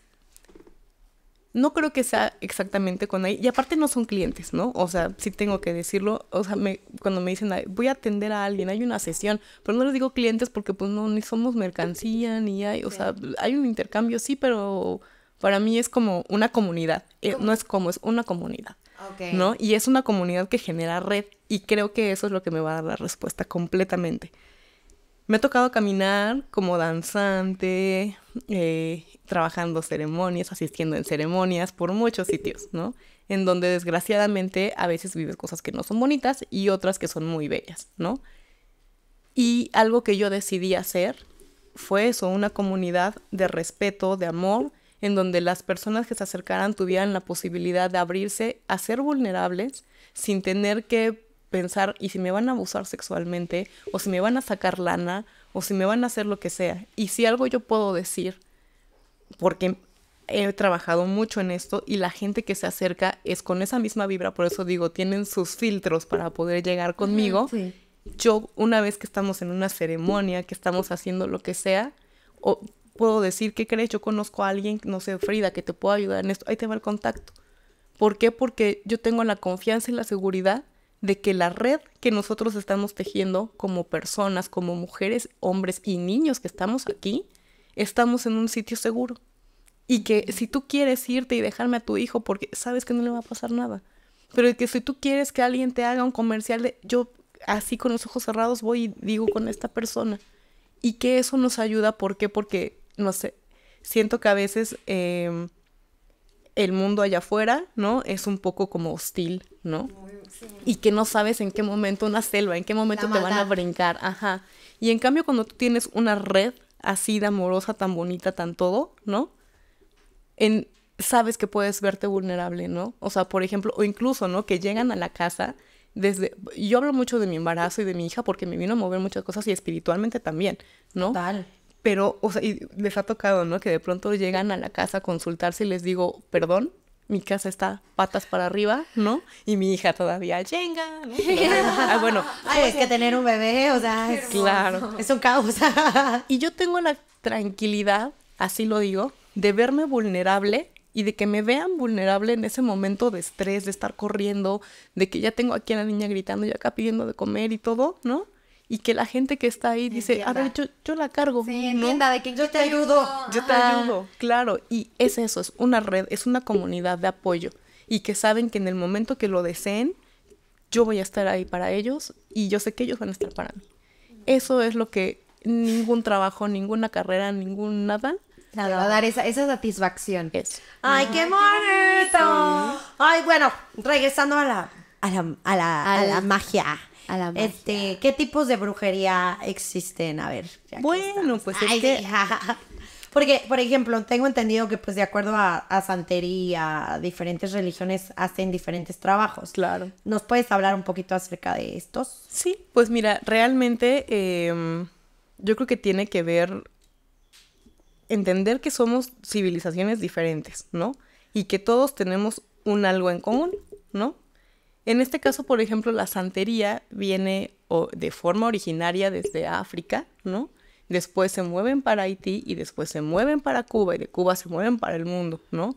no creo que sea exactamente con ahí. Y aparte no son clientes, ¿no? O sea, sí tengo que decirlo. O sea, cuando me dicen, voy a atender a alguien, hay una sesión, pero no les digo clientes porque pues no, ni somos mercancía, ni hay, o sea, hay un intercambio, sí, pero para mí es como una comunidad. Eh, no es como, es una comunidad. ¿No? Y es una comunidad que genera red y creo que eso es lo que me va a dar la respuesta completamente. Me ha tocado caminar como danzante, eh, trabajando ceremonias, asistiendo en ceremonias por muchos sitios, ¿no? En donde desgraciadamente a veces vives cosas que no son bonitas y otras que son muy bellas, ¿no? Y algo que yo decidí hacer fue eso, una comunidad de respeto, de amor en donde las personas que se acercaran tuvieran la posibilidad de abrirse a ser vulnerables sin tener que pensar, y si me van a abusar sexualmente, o si me van a sacar lana, o si me van a hacer lo que sea. Y si algo yo puedo decir, porque he trabajado mucho en esto y la gente que se acerca es con esa misma vibra, por eso digo, tienen sus filtros para poder llegar conmigo. Yo, una vez que estamos en una ceremonia, que estamos haciendo lo que sea, o puedo decir, ¿qué crees? Yo conozco a alguien, no sé, Frida, que te pueda ayudar en esto. Ahí te va el contacto. ¿Por qué? Porque yo tengo la confianza y la seguridad de que la red que nosotros estamos tejiendo como personas, como mujeres, hombres y niños que estamos aquí, estamos en un sitio seguro. Y que si tú quieres irte y dejarme a tu hijo porque sabes que no le va a pasar nada, pero que si tú quieres que alguien te haga un comercial de yo así con los ojos cerrados voy y digo con esta persona. Y que eso nos ayuda, ¿por qué? Porque no sé, siento que a veces em, el mundo allá afuera, ¿no? Es un poco como hostil, ¿no? Y que no sabes en qué momento una selva, en qué momento te van a brincar, ajá. Y en cambio cuando tú tienes una red así de amorosa, tan bonita, tan todo, ¿no? En, sabes que puedes verte vulnerable, ¿no? O sea, por ejemplo, o incluso, ¿no? Que llegan a la casa desde... Yo hablo mucho de mi embarazo y de mi hija porque me vino a mover muchas cosas y espiritualmente también, ¿no? Tal pero, o sea, y les ha tocado, ¿no? Que de pronto llegan a la casa a consultarse y les digo, perdón, mi casa está patas para arriba, ¿no? Y mi hija todavía llega, ¿no? Ah, bueno. Ay, que tener un bebé, o sea, claro. es un caos. y yo tengo la tranquilidad, así lo digo, de verme vulnerable y de que me vean vulnerable en ese momento de estrés, de estar corriendo, de que ya tengo aquí a la niña gritando y acá pidiendo de comer y todo, ¿no? y que la gente que está ahí dice, a ver, yo, yo, la cargo. Sí, entienda de que yo te ayudo. Yo te ayudo, claro. Y es eso, es una red, es una comunidad de apoyo y que saben que en el momento que lo deseen, yo voy a estar ahí para ellos y yo sé que ellos van a estar para mí. Eso es lo que ningún trabajo, ninguna carrera, ningún nada Nada, va a dar esa, esa satisfacción. Ay, qué bonito. Ay, bueno, regresando a la, a la, a la magia. Este, ¿qué tipos de brujería existen? A ver. Bueno, pues es Porque, por ejemplo, tengo entendido que, pues, de acuerdo a, a, santería, diferentes religiones hacen diferentes trabajos. Claro. ¿Nos puedes hablar un poquito acerca de estos? Sí, pues mira, realmente em, yo creo que tiene que ver entender que somos civilizaciones diferentes, ¿no? Y que todos tenemos un algo en común, ¿no? En este caso, por ejemplo, la santería viene de forma originaria desde África, ¿no? Después se mueven para Haití y después se mueven para Cuba y de Cuba se mueven para el mundo, ¿no?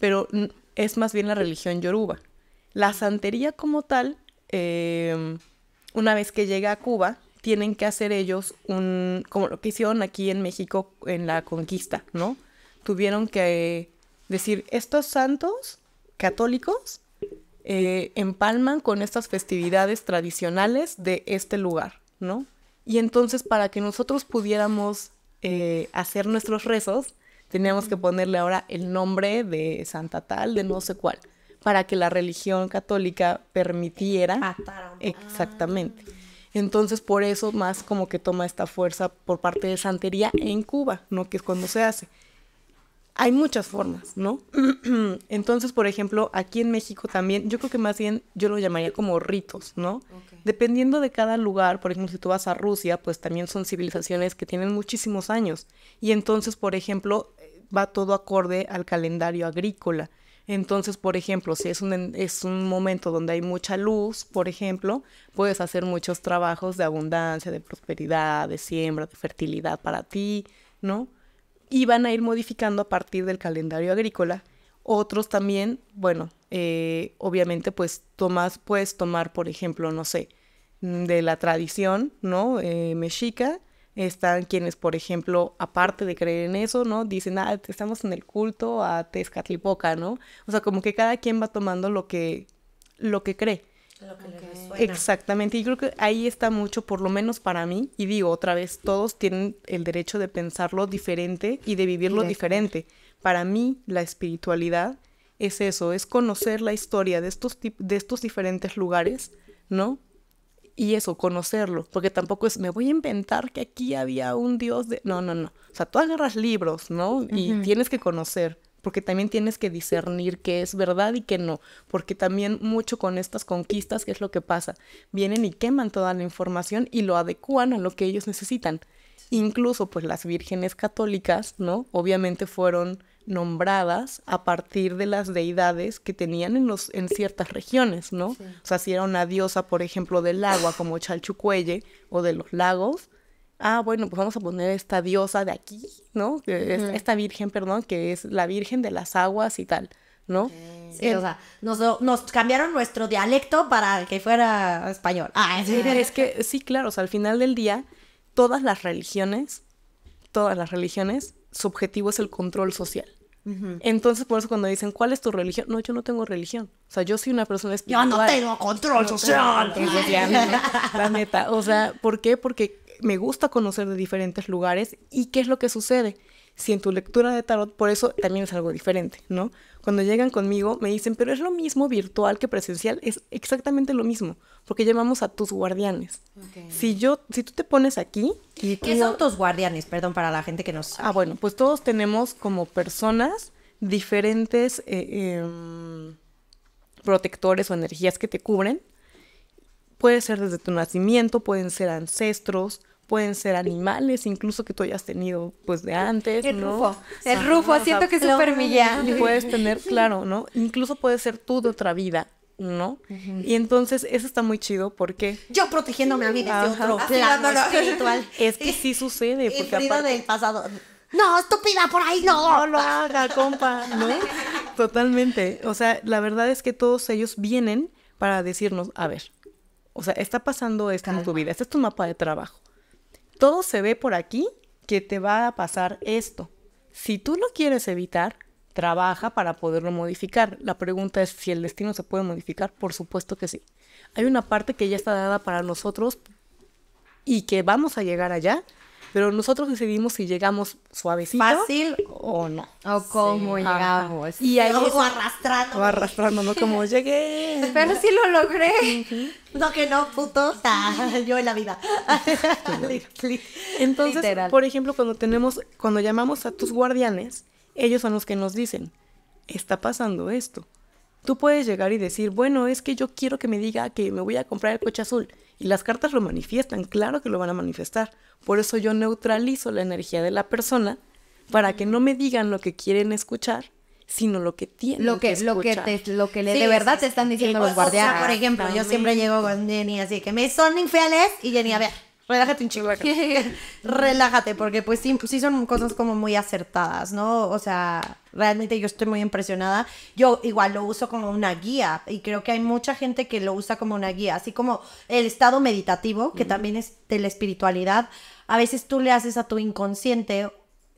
Pero es más bien la religión yoruba. La santería como tal, em, una vez que llega a Cuba, tienen que hacer ellos un, como lo que hicieron aquí en México en la conquista, ¿no? Tuvieron que eh, decir, estos santos católicos eh, empalman con estas festividades tradicionales de este lugar, ¿no? Y entonces para que nosotros pudiéramos eh, hacer nuestros rezos, teníamos que ponerle ahora el nombre de Santa Tal, de no sé cuál, para que la religión católica permitiera. Exactamente. Entonces, por eso más como que toma esta fuerza por parte de santería en Cuba, ¿no? Que es cuando se hace hay muchas formas, ¿no? Entonces, por ejemplo, aquí en México también, yo creo que más bien yo lo llamaría como ritos, ¿no? Dependiendo de cada lugar, por ejemplo, si tú vas a Rusia, pues también son civilizaciones que tienen muchísimos años. Y entonces, por ejemplo, eh, va todo acorde al calendario agrícola. Entonces, por ejemplo, si es un, es un momento donde hay mucha luz, por ejemplo, puedes hacer muchos trabajos de abundancia, de prosperidad, de siembra, de fertilidad para ti, ¿no? y van a ir modificando a partir del calendario agrícola. Otros también, bueno, eh, obviamente pues tomás, puedes tomar, por ejemplo, no sé, mm, de la tradición, ¿no? Eh, mexica, están quienes, por ejemplo, aparte de creer en eso, ¿no? Dicen, ah, estamos en el culto a Tezcatlipoca, ¿no? O sea, como que cada quien va tomando lo que, lo que cree. Exactamente, y creo que ahí está mucho, por lo menos para mí, y digo otra vez, todos tienen el derecho de pensarlo diferente y de vivirlo diferente. Para mí, la espiritualidad es eso, es conocer la historia de estos, de estos diferentes lugares, ¿no? Y eso, conocerlo, porque tampoco es, me voy a inventar que aquí había un dios de... No, no, no. O sea, tú agarras libros, ¿no? Y tienes que conocer porque también tienes que discernir qué es verdad y qué no, porque también mucho con estas conquistas, ¿qué es lo que pasa? Vienen y queman toda la información y lo adecuan a lo que ellos necesitan. Incluso pues las vírgenes católicas, ¿no? Obviamente fueron nombradas a partir de las deidades que tenían en, los, en ciertas regiones, ¿no? O sea, si era una diosa, por ejemplo, del agua como Chalchucuelle o de los lagos, ah, bueno, pues vamos a poner esta diosa de aquí, ¿no? Esta virgen, perdón, que es la virgen de las aguas y tal, ¿no? Sí, o sea, nos, cambiaron nuestro dialecto para que fuera español. Ah, es, es que sí, claro, o sea, al final del día, todas las religiones, todas las religiones, su objetivo es el control social. Entonces, por eso cuando dicen, ¿cuál es tu religión? No, yo no tengo religión. O sea, yo soy una persona espiritual. Yo no tengo control social. No tengo control social. la neta. O sea, ¿por qué? Porque me gusta conocer de diferentes lugares y qué es lo que sucede. Si en tu lectura de tarot, por eso también es algo diferente, ¿no? Cuando llegan conmigo me dicen, pero es lo mismo virtual que presencial, es exactamente lo mismo, porque llamamos a tus guardianes. Si yo, si tú te pones aquí... Y ¿Qué son tus guardianes? Perdón, para la gente que nos... Ah, bueno, pues todos tenemos como personas diferentes eh, em, protectores o energías que te cubren, puede ser desde tu nacimiento, pueden ser ancestros, pueden ser animales, incluso que tú hayas tenido pues de antes, el Rufo. El rufo, siento que es súper Puedes tener, claro, ¿no? Incluso puede ser tú de otra vida, ¿no? Y entonces eso está muy chido porque... Yo protegiéndome a mí desde otro plano espiritual. Es que sí sucede. Porque aparte... del pasado. No, estúpida, por ahí no. No lo haga, compa, ¿no? Totalmente. O sea, la verdad es que todos ellos vienen para decirnos, a ver, o sea, está pasando esto en tu vida, este es tu mapa de trabajo todo se ve por aquí que te va a pasar esto. Si tú lo quieres evitar, trabaja para poderlo modificar. La pregunta es si el destino se puede modificar. Por supuesto que sí. Hay una parte que ya está dada para nosotros y que vamos a llegar allá pero nosotros decidimos si llegamos suavecito. Fácil o no. O cómo llegamos. Y ahí o arrastrando. O arrastrando, no como llegué. Pero sí lo logré. No que no, puto. Yo en la vida. Entonces, por ejemplo, cuando tenemos, cuando llamamos a tus guardianes, ellos son los que nos dicen, está pasando esto Tú puedes llegar y decir, bueno, es que yo quiero que me diga que me voy a comprar el coche azul. Y las cartas lo manifiestan, claro que lo van a manifestar. Por eso yo neutralizo la energía de la persona para que no me digan lo que quieren escuchar, sino lo que tienen lo que, escuchar. Lo que, te, lo que le, de verdad te están diciendo los guardianes. por ejemplo, yo siempre llego con Jenny así que me son infieles y Jenny, a ver, relájate un chico. relájate, porque pues sí, sí son cosas como muy acertadas, ¿no? O sea, realmente yo estoy muy impresionada. Yo igual lo uso como una guía y creo que hay mucha gente que lo usa como una guía, así como el estado meditativo, que también es de la espiritualidad. A veces tú le haces a tu inconsciente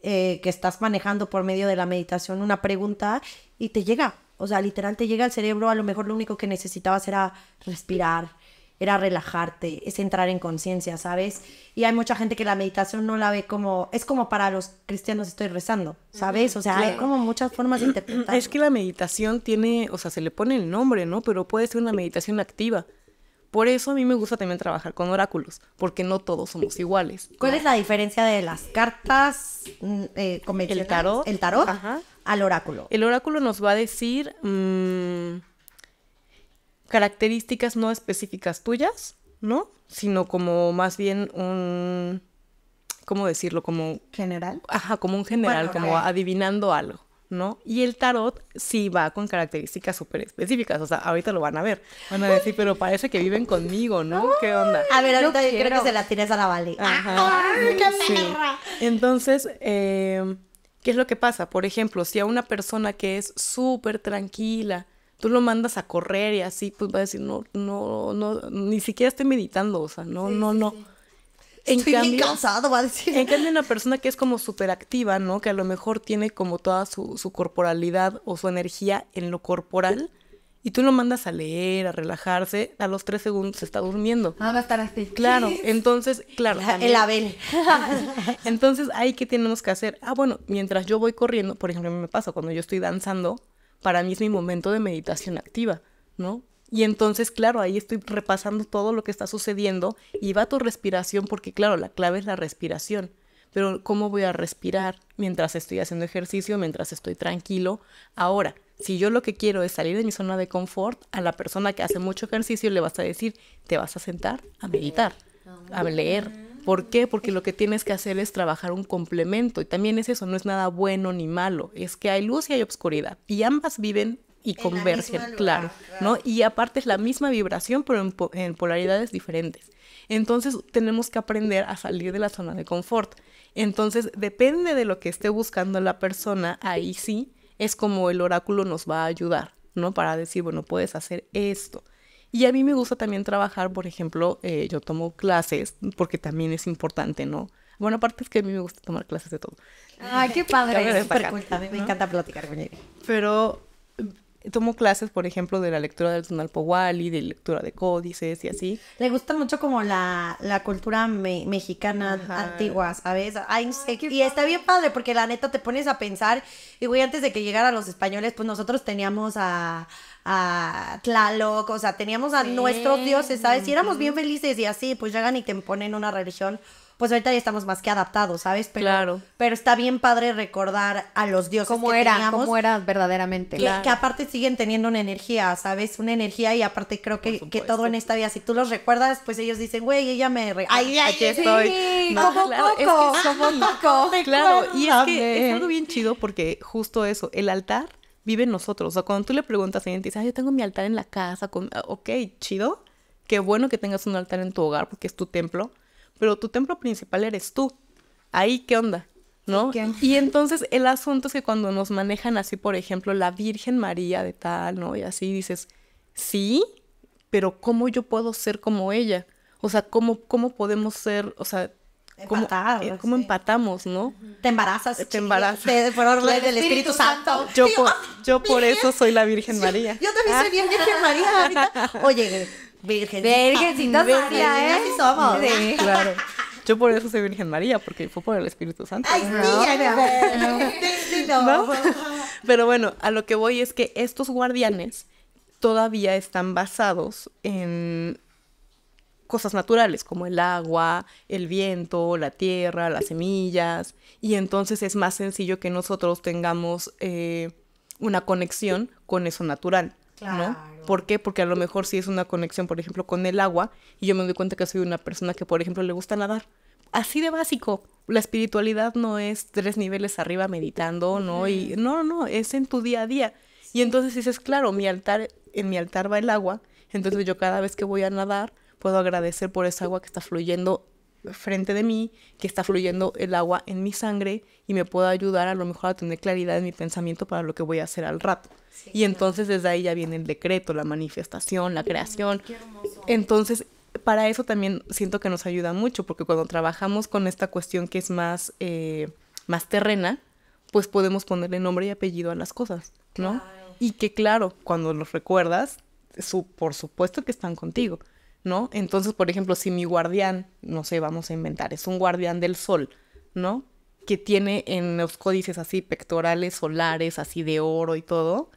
eh, que estás manejando por medio de la meditación una pregunta y te llega. O sea, literal te llega al cerebro, a lo mejor lo único que necesitabas era respirar, era relajarte, es entrar en conciencia, ¿sabes? Y hay mucha gente que la meditación no la ve como, es como para los cristianos estoy rezando, ¿sabes? O sea, hay como muchas formas de interpretar. Es que la meditación tiene, o sea, se le pone el nombre, ¿no? Pero puede ser una meditación activa. Por eso a mí me gusta también trabajar con oráculos, porque no todos somos iguales. ¿Cuál es la diferencia de las cartas mm, eh, convencionales? El tarot. El tarot al oráculo. El oráculo nos va a decir... Mm, características no específicas tuyas, ¿no? Sino como más bien un... ¿Cómo decirlo? Como... General. Ajá, como un general, como adivinando algo, ¿no? Y el tarot sí va con características súper específicas, o sea, ahorita lo van a ver. Van a decir, pero parece que viven conmigo, ¿no? ¿Qué onda? A ver, ahorita yo, creo que se la tienes a la Vale. Ajá. Entonces, eh, ¿qué es lo que pasa? Por ejemplo, si a una persona que es súper tranquila, tú lo mandas a correr y así, pues va a decir, no, no, no, ni siquiera esté meditando, o sea, no, no, no. Estoy bien cansado, va a decir. En cambio, una persona que es como súper activa, ¿no? Que a lo mejor tiene como toda su, corporalidad o su energía en lo corporal. Y tú lo mandas a leer, a relajarse, a los tres segundos se está durmiendo. Ah, va a estar así. Claro, entonces, claro. el Abel. entonces, ahí, ¿qué tenemos que hacer? Ah, bueno, mientras yo voy corriendo, por ejemplo, a mí me pasa cuando yo estoy danzando, para mí es mi momento de meditación activa, ¿no? Y entonces, claro, ahí estoy repasando todo lo que está sucediendo y va tu respiración porque, claro, la clave es la respiración. Pero ¿cómo voy a respirar mientras estoy haciendo ejercicio, mientras estoy tranquilo? Ahora, si yo lo que quiero es salir de mi zona de confort, a la persona que hace mucho ejercicio le vas a decir, te vas a sentar a meditar, a leer, ¿Por qué? Porque lo que tienes que hacer es trabajar un complemento. Y también es eso, no es nada bueno ni malo. Es que hay luz y hay oscuridad. Y ambas viven y convergen, claro, ¿no? Y aparte es la misma vibración, pero en, en, polaridades diferentes. Entonces tenemos que aprender a salir de la zona de confort. Entonces depende de lo que esté buscando la persona, ahí sí es como el oráculo nos va a ayudar, ¿no? Para decir, bueno, puedes hacer esto. Y a mí me gusta también trabajar, por ejemplo, eh, yo tomo clases, porque también es importante, ¿no? Bueno, aparte es que a mí me gusta tomar clases de todo. ¡Ay, qué padre! Super cool. A me encanta platicar con ella. Pero tomo clases, por ejemplo, de la lectura del y de lectura de códices y así. Le gusta mucho como la, cultura mexicana antigua, ¿sabes? y está bien padre porque la neta te pones a pensar, y güey, antes de que llegaran los españoles, pues nosotros teníamos a a Tlaloc, o sea, teníamos a nuestros dioses, ¿sabes? Y éramos bien felices y así, pues llegan y te ponen una religión pues ahorita ya estamos más que adaptados, ¿sabes? Pero, claro. pero está bien padre recordar a los dioses ¿Cómo que Cómo era verdaderamente. Que, que, aparte siguen teniendo una energía, ¿sabes? Una energía y aparte creo que, que todo en esta vida, si tú los recuerdas, pues ellos dicen, güey, ella me... Re ay, ay, estoy. como Coco. como Claro, y es que es algo bien chido porque justo eso, el altar vive en nosotros. O sea, cuando tú le preguntas a alguien, te dice, ay, ah, yo tengo mi altar en la casa, con... Ah, ok, chido, qué bueno que tengas un altar en tu hogar porque es tu templo, pero tu templo principal eres tú. Ahí, ¿qué onda? ¿No? Y entonces el asunto es que cuando nos manejan así, por ejemplo, la Virgen María de tal, ¿no? Y así dices, sí, pero ¿cómo yo puedo ser como ella? O sea, ¿cómo, cómo podemos ser, o sea, cómo, eh, cómo empatamos, no? Te embarazas. Te embarazas. Te, por orden del Espíritu, Santo. Yo, por, ah, eso soy la Virgen María. Yo, también soy ah. Virgen María. Ahorita. Oye, Virgen María, ¿eh? claro. Yo por eso soy Virgen María, porque fue por el Espíritu Santo. Ay, ¿no? Pero bueno, a lo que voy es que estos guardianes todavía están basados en cosas naturales como el agua, el viento, la tierra, las semillas, y entonces es más sencillo que nosotros tengamos eh, una conexión con eso natural, ¿no? ¿Por qué? Porque a lo mejor si sí es una conexión, por ejemplo, con el agua, y yo me doy cuenta que soy una persona que, por ejemplo, le gusta nadar. Así de básico. La espiritualidad no es tres niveles arriba meditando, ¿no? Y no, no, es en tu día a día. Y entonces dices, claro, mi altar, en mi altar va el agua, entonces yo cada vez que voy a nadar puedo agradecer por esa agua que está fluyendo frente de mí, que está fluyendo el agua en mi sangre y me puede ayudar a lo mejor a tener claridad en mi pensamiento para lo que voy a hacer al rato. y entonces desde ahí ya viene el decreto, la manifestación, la creación. Entonces, para eso también siento que nos ayuda mucho, porque cuando trabajamos con esta cuestión que es más, eh, más terrena, pues podemos ponerle nombre y apellido a las cosas, ¿no? Y que claro, cuando los recuerdas, su, por supuesto que están contigo. ¿no? Entonces, por ejemplo, si mi guardián, no sé, vamos a inventar, es un guardián del sol, ¿no? Que tiene en los códices así pectorales solares, así de oro y todo,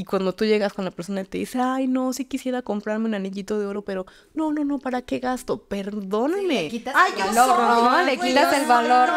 y cuando tú llegas con la persona y te dice, ay, no, sí quisiera comprarme un anillito de oro, pero no, no, no, ¿para qué gasto? Perdóneme. le quitas el valor, ¿no? Le quitas el valor.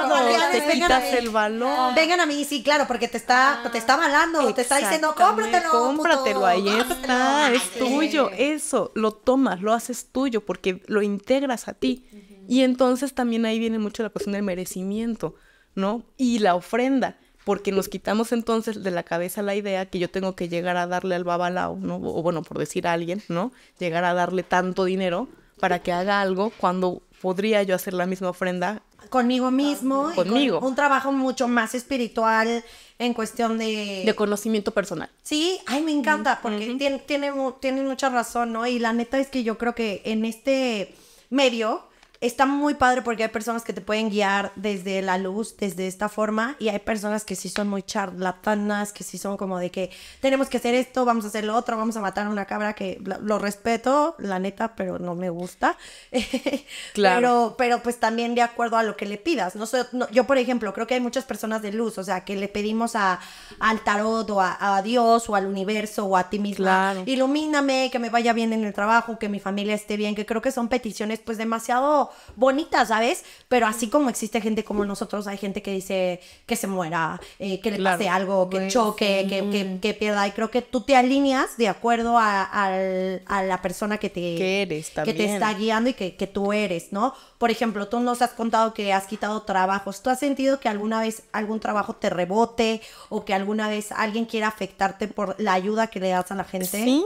Te quitas el valor. Vengan a mí, sí, claro, porque te está, te ah, está malando, te está diciendo, cómpratelo. Cómpratelo, ahí está, es tuyo. Eso, lo tomas, lo haces tuyo, porque lo integras a ti. Y entonces también ahí viene mucho la cuestión del merecimiento, ¿no? Y la ofrenda porque nos quitamos entonces de la cabeza la idea que yo tengo que llegar a darle al babalao, ¿no? O bueno, por decir a alguien, ¿no? Llegar a darle tanto dinero para que haga algo cuando podría yo hacer la misma ofrenda conmigo mismo, conmigo. un trabajo mucho más espiritual en cuestión de de conocimiento personal. Sí, ay, me encanta mm, porque tiene, tiene mucha razón, ¿no? Y la neta es que yo creo que en este medio está muy padre porque hay personas que te pueden guiar desde la luz, desde esta forma, y hay personas que sí son muy charlatanas, que sí son como de que tenemos que hacer esto, vamos a hacer lo otro, vamos a matar a una cabra que lo respeto, la neta, pero no me gusta. claro. Pero, pero pues también de acuerdo a lo que le pidas. No, sé yo, por ejemplo, creo que hay muchas personas de luz, o sea, que le pedimos a, al tarot o a, Dios o al universo o a ti misma, ilumíname, que me vaya bien en el trabajo, que mi familia esté bien, que creo que son peticiones pues demasiado bonita, ¿sabes? Pero así como existe gente como nosotros, hay gente que dice que se muera, eh, que le pase algo, que pues, choque, que, pierda. Y creo que tú te alineas de acuerdo a, la persona que te, que te está guiando y que, que tú eres, ¿no? Por ejemplo, tú nos has contado que has quitado trabajos. ¿Tú has sentido que alguna vez algún trabajo te rebote o que alguna vez alguien quiera afectarte por la ayuda que le das a la gente? Sí,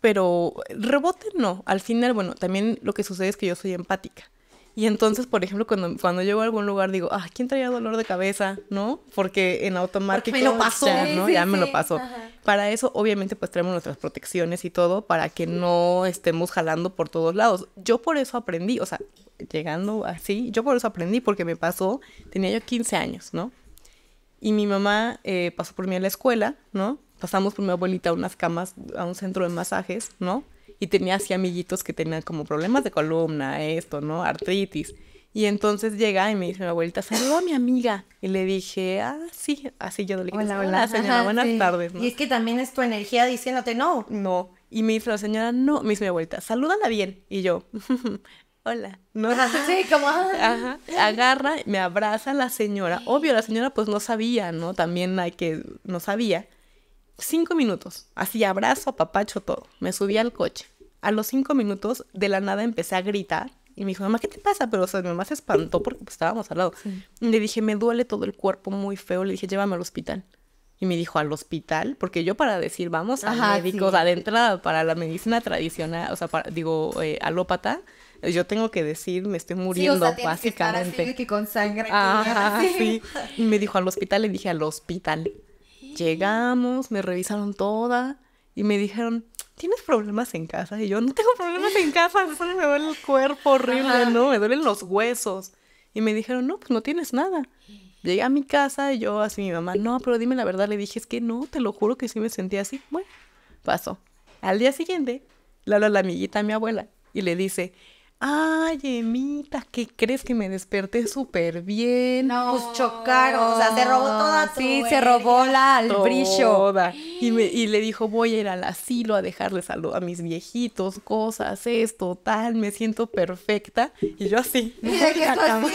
pero rebote no. Al final, bueno, también lo que sucede es que yo soy empática. Y entonces, por ejemplo, cuando, cuando llego a algún lugar digo, ah, ¿quién traía dolor de cabeza? ¿No? Porque en automático ya, ¿no? ya me lo pasó. Para eso, obviamente, pues traemos nuestras protecciones y todo para que no estemos jalando por todos lados. Yo por eso aprendí, o sea, llegando así, yo por eso aprendí porque me pasó, tenía yo 15 años, ¿no? Y mi mamá eh, pasó por mí a la escuela, ¿no? Pasamos por mi abuelita a unas camas, a un centro de masajes, ¿no? y tenía así amiguitos que tenían como problemas de columna, esto, ¿no? Artritis. Y entonces llega y me dice mi abuelita, saludo a mi amiga. Y le dije, ah, sí, así yo le dije, hola, hola, señora, buenas tardes. Y es que también es tu energía diciéndote no. No. Y me dice la señora, no, me dice mi abuelita, salúdala bien. Y yo, hola. ¿No? Sí, como... Ah". Ajá. Agarra, me abraza la señora. Obvio, la señora pues no sabía, ¿no? También hay que, no sabía. Cinco minutos, así abrazo, apapacho, todo. Me subí al coche. A los cinco minutos, de la nada empecé a gritar. Y me dijo, mamá, ¿qué te pasa? Pero, o sea, mi mamá se espantó porque pues, estábamos al lado. le dije, me duele todo el cuerpo muy feo. Le dije, llévame al hospital. Y me dijo, al hospital, porque yo para decir, vamos a médicos, entrada, para la medicina tradicional, o sea, digo, eh, alópata, eh, yo tengo que decir, me estoy muriendo, sí, básicamente. con sangre. sí. me dijo, al hospital, le dije, al hospital. Llegamos, me revisaron toda y me dijeron, ¿tienes problemas en casa? Y yo, no tengo problemas en casa, solo me duele el cuerpo horrible, ¿no? Me duelen los huesos. Y me dijeron, no, pues no tienes nada. Llegué a mi casa y yo así mi mamá, no, pero dime la verdad, le dije, es que no, te lo juro que sí me sentí así. Bueno, pasó. Al día siguiente, le habla la amiguita a mi abuela y le dice, Ay, Emita, ¿qué crees que me desperté súper bien? No, pues chocaron, o sea, se robó toda tu Sí, se robó la, el Y, le dijo, voy a ir al asilo a dejarle salud a mis viejitos, cosas, esto, tal, me siento perfecta. Y yo así. Mira que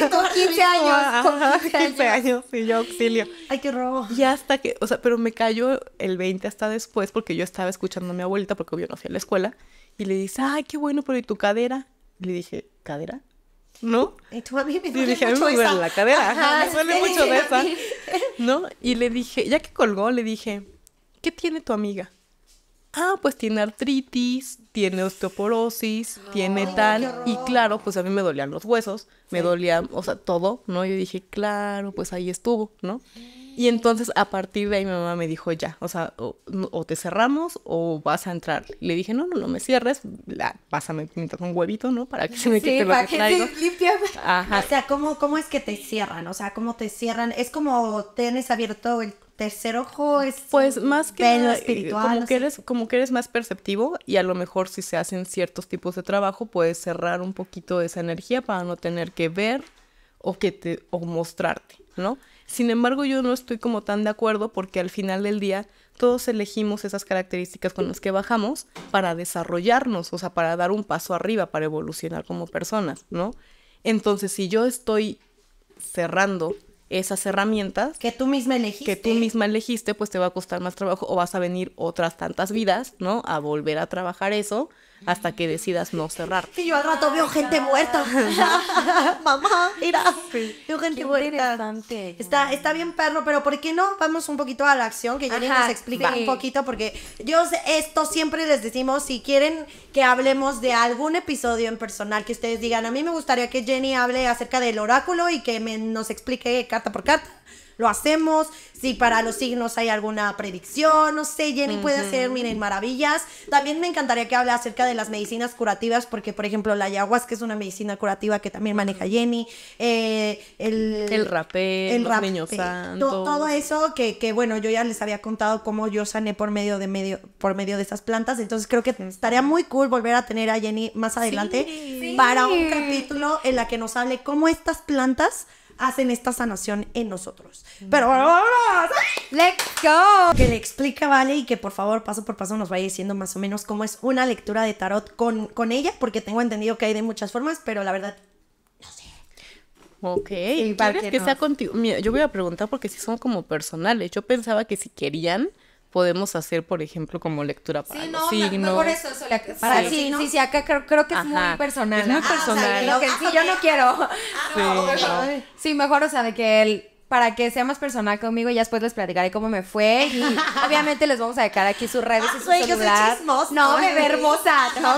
con 15 años, 15 años. y yo auxilio. Ay, qué robo. Y hasta que, o sea, pero me cayó el 20 hasta después porque yo estaba escuchando a mi abuelita porque yo no fui a la escuela. Y le dice, ay, qué bueno, pero ¿y tu cadera? le dije, ¿cadera? ¿No? Y tú a mí me dije, a mí me duele la cadera, Ajá, me duele mucho de esa. ¿No? Y le dije, ya que colgó, le dije, ¿qué tiene tu amiga? Ah, pues tiene artritis, tiene osteoporosis, tiene tal. Y claro, pues a mí me dolían los huesos, me dolía, o sea, todo, ¿no? Yo dije, claro, pues ahí estuvo, ¿no? Y entonces a partir de ahí mi mamá me dijo, ya, o sea, o, te cerramos o vas a entrar. le dije, no, no, no me cierres, la, pásame mientras un huevito, ¿no? Para que se me quede. sí, para que, se Ajá. O sea, ¿cómo, ¿cómo es que te cierran? O sea, ¿cómo te cierran? Es como tienes abierto el tercer ojo es pues más que espiritual, como que eres como que eres más perceptivo y a lo mejor si se hacen ciertos tipos de trabajo puedes cerrar un poquito esa energía para no tener que ver o que te o mostrarte no sin embargo, yo no estoy como tan de acuerdo porque al final del día todos elegimos esas características con las que bajamos para desarrollarnos, o sea, para dar un paso arriba, para evolucionar como personas, ¿no? Entonces, si yo estoy cerrando esas herramientas que tú misma elegiste, que tú misma elegiste, pues te va a costar más trabajo o vas a venir otras tantas vidas, ¿no? A volver a trabajar eso hasta que decidas no cerrar. Y yo al rato veo gente muerta. Mamá, mira, veo gente muerta. Está, está bien perro, pero ¿por qué no vamos un poquito a la acción? Que Jenny nos explique un poquito, porque yo esto siempre les decimos, si quieren que hablemos de algún episodio en personal, que ustedes digan, a mí me gustaría que Jenny hable acerca del oráculo y que me, nos explique carta por carta lo hacemos. Si para los signos hay alguna predicción, no sé, Jenny puede hacer, miren, maravillas. También me encantaría que hable acerca de las medicinas curativas, porque, por ejemplo, la ayahuasca es una medicina curativa que también maneja Jenny. Eh, el, el rapé, el todo eso que, bueno, yo ya les había contado cómo yo sané por medio de, medio, por medio de esas plantas. Entonces creo que estaría muy cool volver a tener a Jenny más adelante para un capítulo en la que nos hable cómo estas plantas hacen esta sanación en nosotros. Pero ahora, Let's go. Que le explica Vale y que por favor paso por paso nos vaya diciendo más o menos cómo es una lectura de tarot con, con ella, porque tengo entendido que hay de muchas formas, pero la verdad Ok, que, que no. sea contigo? yo voy a preguntar porque si son como personales. Yo pensaba que si querían podemos hacer, por ejemplo, como lectura para sí, no, signos. por eso, para sí, sí, sí, acá creo, creo que es muy personal. Es muy ah, personal. que sí, ah, yo no quiero. Ah, sí, mejor, o sea, de que él para que sea más personal conmigo y ya después les platicaré cómo me fue y obviamente les vamos a dejar aquí sus redes y su celular. no, bebé hermosa, no,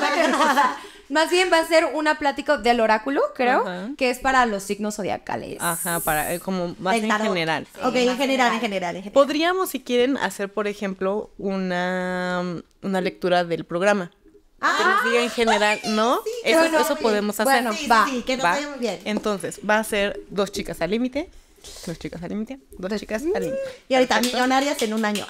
Más bien va a ser una plática del oráculo, creo, que es para los signos zodiacales. Ajá, para eh, como más en general. ok, en general, en general, Podríamos, si quieren, hacer, por ejemplo, una, una lectura del programa. Ah, que nos diga en general, ¿no? eso, eso podemos hacer. Bueno, Entonces, va a ser dos chicas al límite. Dos chicas al límite. Dos chicas al límite. Y ahorita millonarias en un año.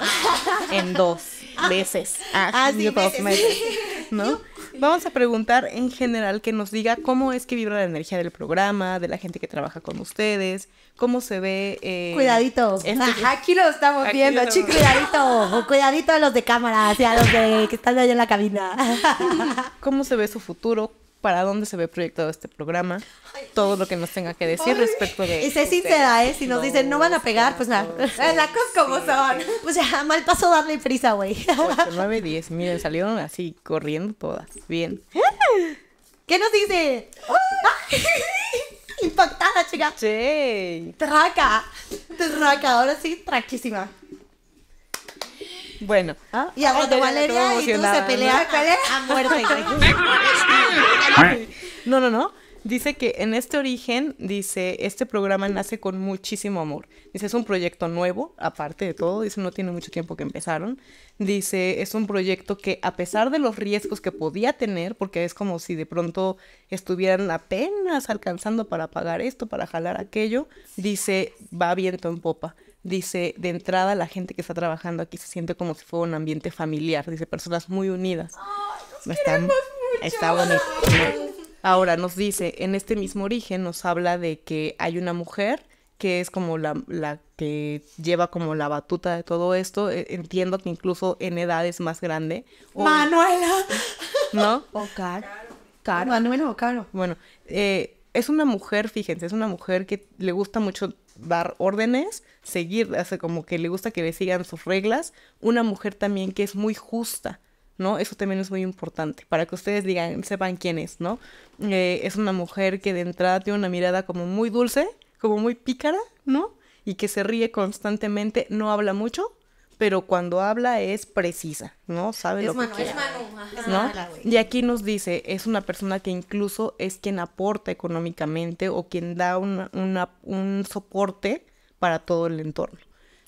En dos veces. Ah, ah veces. meses. ¿No? Vamos a preguntar en general que nos diga cómo es que vibra la energía del programa, de la gente que trabaja con ustedes, cómo se ve. Eh, cuidadito. Este- ah, aquí lo estamos viendo, chicos. Cuidadito. cuidadito a los de cámara, hacia los de, que están allá en la cabina. ¿Cómo se ve su futuro? para dónde se ve proyectado este programa, todo lo que nos tenga que decir respecto de... Y sé sincera, ¿eh? Si nos dicen no van a pegar, pues nada, las cosas como son. Pues ya, mal paso darle prisa, güey. 8, 9, 10, miren, salieron así corriendo todas, bien. ¿Qué nos dice? Impactada, chica. Sí. Traca, traca, ahora sí, traquísima. Bueno. Ah, y a Valeria y se no, no, no. Dice que en este origen, dice, este programa nace con muchísimo amor. Dice, es un proyecto nuevo, aparte de todo, dice, no tiene mucho tiempo que empezaron. Dice, es un proyecto que a pesar de los riesgos que podía tener, porque es como si de pronto estuvieran apenas alcanzando para pagar esto, para jalar aquello, dice, va viento en popa. Dice, de entrada la gente que está trabajando aquí se siente como si fuera un ambiente familiar. Dice, personas muy unidas. Oh, queremos mucho. está bonito. Ahora nos dice, en este mismo origen nos habla de que hay una mujer que es como la, que lleva como la batuta de todo esto. E, entiendo que incluso en edades más grande. Manuela. ¿No? O caro caro Manuela o Caro. Bueno, eh, es una mujer, fíjense, es una mujer que le gusta mucho dar órdenes, seguir, hace como que le gusta que le sigan sus reglas. Una mujer también que es muy justa, ¿no? Eso también es muy importante, para que ustedes digan, sepan quién es, ¿no? Eh, es una mujer que de entrada tiene una mirada como muy dulce, como muy pícara, ¿no? Y que se ríe constantemente, no habla mucho, pero cuando habla es precisa, ¿no? Sabe lo que quiere, es Manu, ajá, ¿no? Y aquí nos dice, es una persona que incluso es quien aporta económicamente o quien da un soporte para todo el entorno.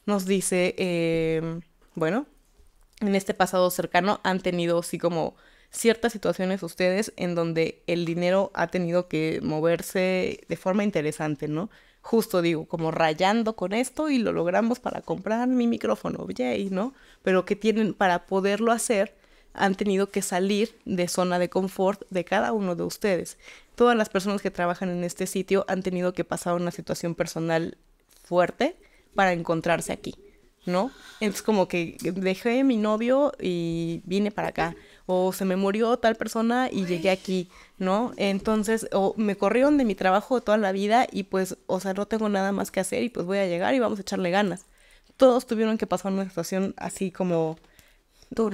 Nos dice, em, bueno, en este pasado cercano han tenido así como ciertas situaciones ustedes en donde el dinero ha tenido que moverse de forma interesante, ¿no? justo digo, como rayando con esto y lo logramos para comprar mi micrófono, yay, ¿no? Pero que tienen para poderlo hacer han tenido que salir de zona de confort de cada uno de ustedes. Todas las personas que trabajan en este sitio han tenido que pasar una situación personal fuerte para encontrarse aquí, ¿no? Es como que dejé mi novio y vine para acá o se me murió tal persona y llegué aquí, ¿no? Entonces, o me corrieron de mi trabajo toda la vida y pues, o sea, no tengo nada más que hacer y pues voy a llegar y vamos a echarle ganas. Todos tuvieron que pasar una situación así como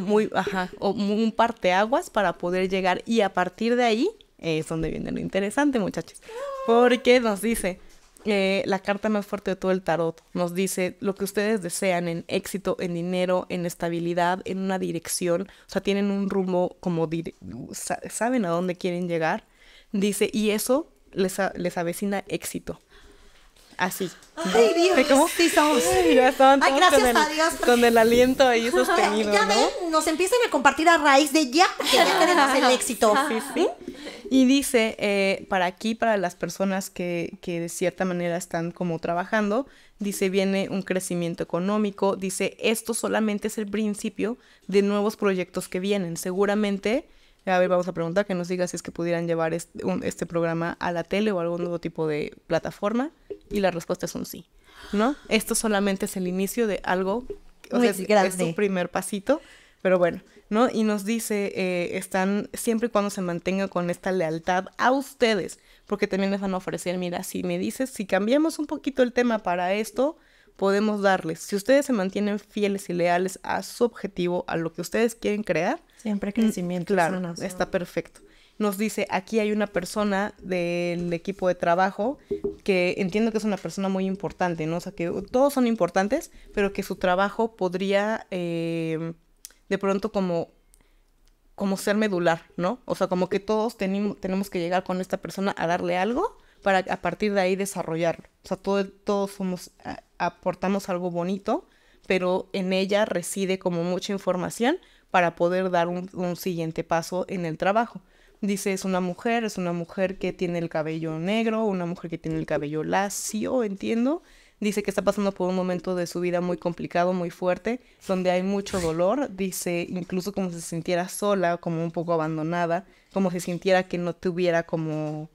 muy, ajá, o un aguas para poder llegar y a partir de ahí es donde viene lo interesante, muchachos, porque nos dice la carta más fuerte de todo el tarot nos dice lo que ustedes desean en éxito, en dinero, en estabilidad, en una dirección, o sea, tienen un rumbo como saben a dónde quieren llegar. Dice, y eso les, avecina éxito. Así. Ay, Dios. ¿Cómo? Sí, Ay, ya gracias con el, Con el aliento ahí sostenido. Ya, ven, nos empiezan a compartir a raíz de ya, ya tenemos el éxito. Sí, sí. Y dice, eh, para aquí, para las personas que, que, de cierta manera están como trabajando, dice, viene un crecimiento económico, dice, esto solamente es el principio de nuevos proyectos que vienen. Seguramente, a ver, vamos a preguntar que nos diga si es que pudieran llevar este, programa a la tele o algún otro tipo de plataforma. Y la respuesta es un sí, ¿no? Esto solamente es el inicio de algo, o es un primer pasito pero bueno, ¿no? Y nos dice, eh, están siempre y cuando se mantenga con esta lealtad a ustedes, porque también les van a ofrecer, mira, si me dices, si cambiamos un poquito el tema para esto, podemos darles. Si ustedes se mantienen fieles y leales a su objetivo, a lo que ustedes quieren crear. Siempre mm, crecimiento. Claro, está perfecto. Nos dice, aquí hay una persona del equipo de trabajo que entiendo que es una persona muy importante, ¿no? O sea, que todos son importantes, pero que su trabajo podría... Eh, de pronto como como ser medular, ¿no? O sea, como que todos tenemos que llegar con esta persona a darle algo para a partir de ahí desarrollarlo. O sea, todos somos, aportamos algo bonito, pero en ella reside como mucha información para poder dar un, un, siguiente paso en el trabajo. Dice, es una mujer, es una mujer que tiene el cabello negro, una mujer que tiene el cabello lacio, entiendo, Dice que está pasando por un momento de su vida muy complicado, muy fuerte, donde hay mucho dolor. Dice incluso como si se sintiera sola, como un poco abandonada, como si sintiera que no tuviera como,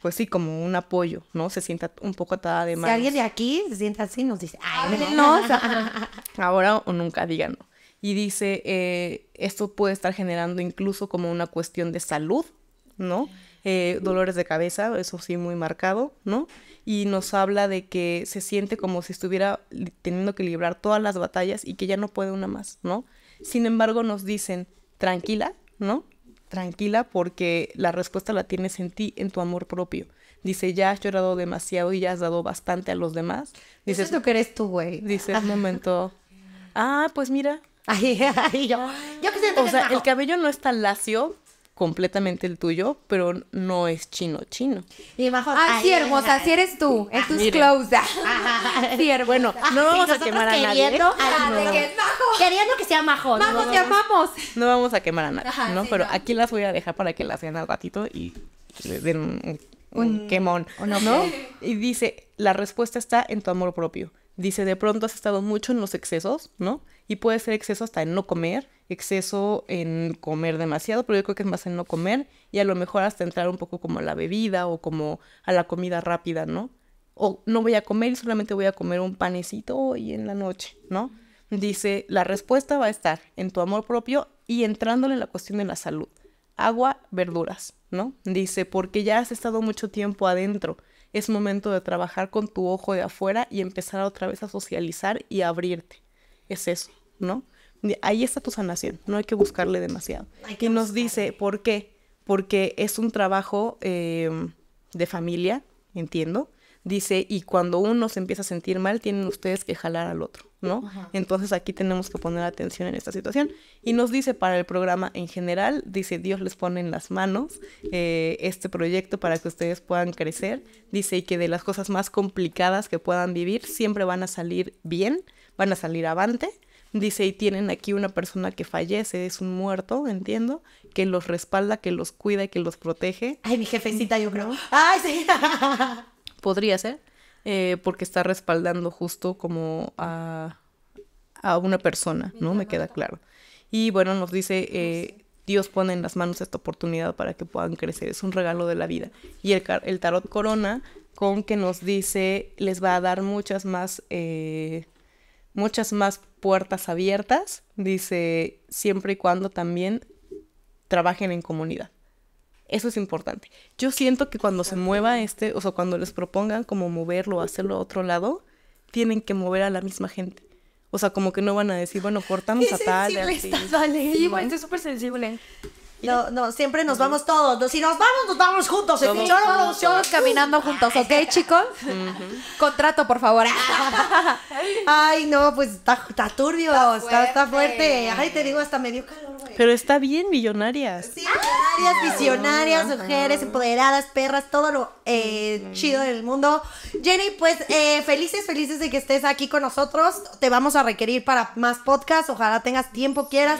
pues sí, como un apoyo, ¿no? Se sienta un poco atada de manos. Si alguien de aquí se sienta así, nos dice, ay, no. Ahora o nunca, díganlo. Y dice, eh, esto puede estar generando incluso como una cuestión de salud, ¿no? Eh, dolores de cabeza, eso sí, muy marcado, ¿no? Y nos habla de que se siente como si estuviera teniendo que librar todas las batallas y que ya no puede una más, ¿no? Sin embargo, nos dicen, tranquila, ¿no? Tranquila porque la respuesta la tienes en ti, en tu amor propio. Dice, ya has llorado demasiado y ya has dado bastante a los demás. Dices, es que eres tú, güey. dice un momento. Ah, pues mira. Ay, yo, yo que sé. O sea, el cabello no está lacio, completamente el tuyo, pero no es chino chino. Y bajo, ah, sí, hermosa, así eres tú, en tus clothes. Sí, bueno, no vamos a quemar a nadie. Queriendo ah, que sea majo. Vamos, te amamos. No vamos a quemar a nadie, ¿no? Pero aquí las voy a dejar para que las vean al ratito y le den un, quemón, ¿no? Y dice, la respuesta está en tu amor propio. Dice, de pronto has estado mucho en los excesos, ¿no? Y puede ser exceso hasta en no comer, exceso en comer demasiado, pero yo creo que es más en no comer y a lo mejor hasta entrar un poco como a la bebida o como a la comida rápida, ¿no? O no voy a comer y solamente voy a comer un panecito hoy en la noche, ¿no? Dice, la respuesta va a estar en tu amor propio y entrándole en la cuestión de la salud. Agua, verduras, ¿no? Dice, porque ya has estado mucho tiempo adentro. Es momento de trabajar con tu ojo de afuera y empezar otra vez a socializar y abrirte. Es eso. ¿no? Ahí está tu sanación, no hay que buscarle demasiado. Y nos dice, ¿por qué? Porque es un trabajo em, de familia, entiendo. Dice, y cuando uno se empieza a sentir mal, tienen ustedes que jalar al otro, ¿no? Entonces aquí tenemos que poner atención en esta situación. Y nos dice para el programa en general, dice, Dios les pone en las manos eh, este proyecto para que ustedes puedan crecer. Dice, y que de las cosas más complicadas que puedan vivir, siempre van a salir bien, van a salir avante Dice, y tienen aquí una persona que fallece, es un muerto, entiendo, que los respalda, que los cuida y que los protege. Ay, mi jefecita, yo creo. Ay, sí. Podría ser, eh, porque está respaldando justo como a, a una persona, ¿no? Me queda claro. Y bueno, nos dice, eh, Dios pone en las manos esta oportunidad para que puedan crecer, es un regalo de la vida. Y el, el tarot corona con que nos dice, les va a dar muchas más... Eh, muchas más puertas abiertas, dice, siempre y cuando también trabajen en comunidad. Eso es importante. Yo siento que cuando se mueva este, o sea, cuando les propongan como moverlo o hacerlo a otro lado, tienen que mover a la misma gente. O sea, como que no van a decir, bueno, cortamos a tal. Sensible estás, bueno, súper sensible. No, no, siempre nos vamos todos. Si nos vamos, nos vamos juntos. Somos, todos, caminando juntos, ¿ok, chicos? Contrato, por favor. Ay, no, pues está, turbio, está fuerte. Ay, te digo, hasta medio calor, Pero está bien, millonarias. Sí, millonarias, ah. visionarias, mujeres, empoderadas, perras, todo lo eh, chido del mundo. Jenny, pues eh, felices, felices de que estés aquí con nosotros. Te vamos a requerir para más podcasts. Ojalá tengas tiempo, quieras.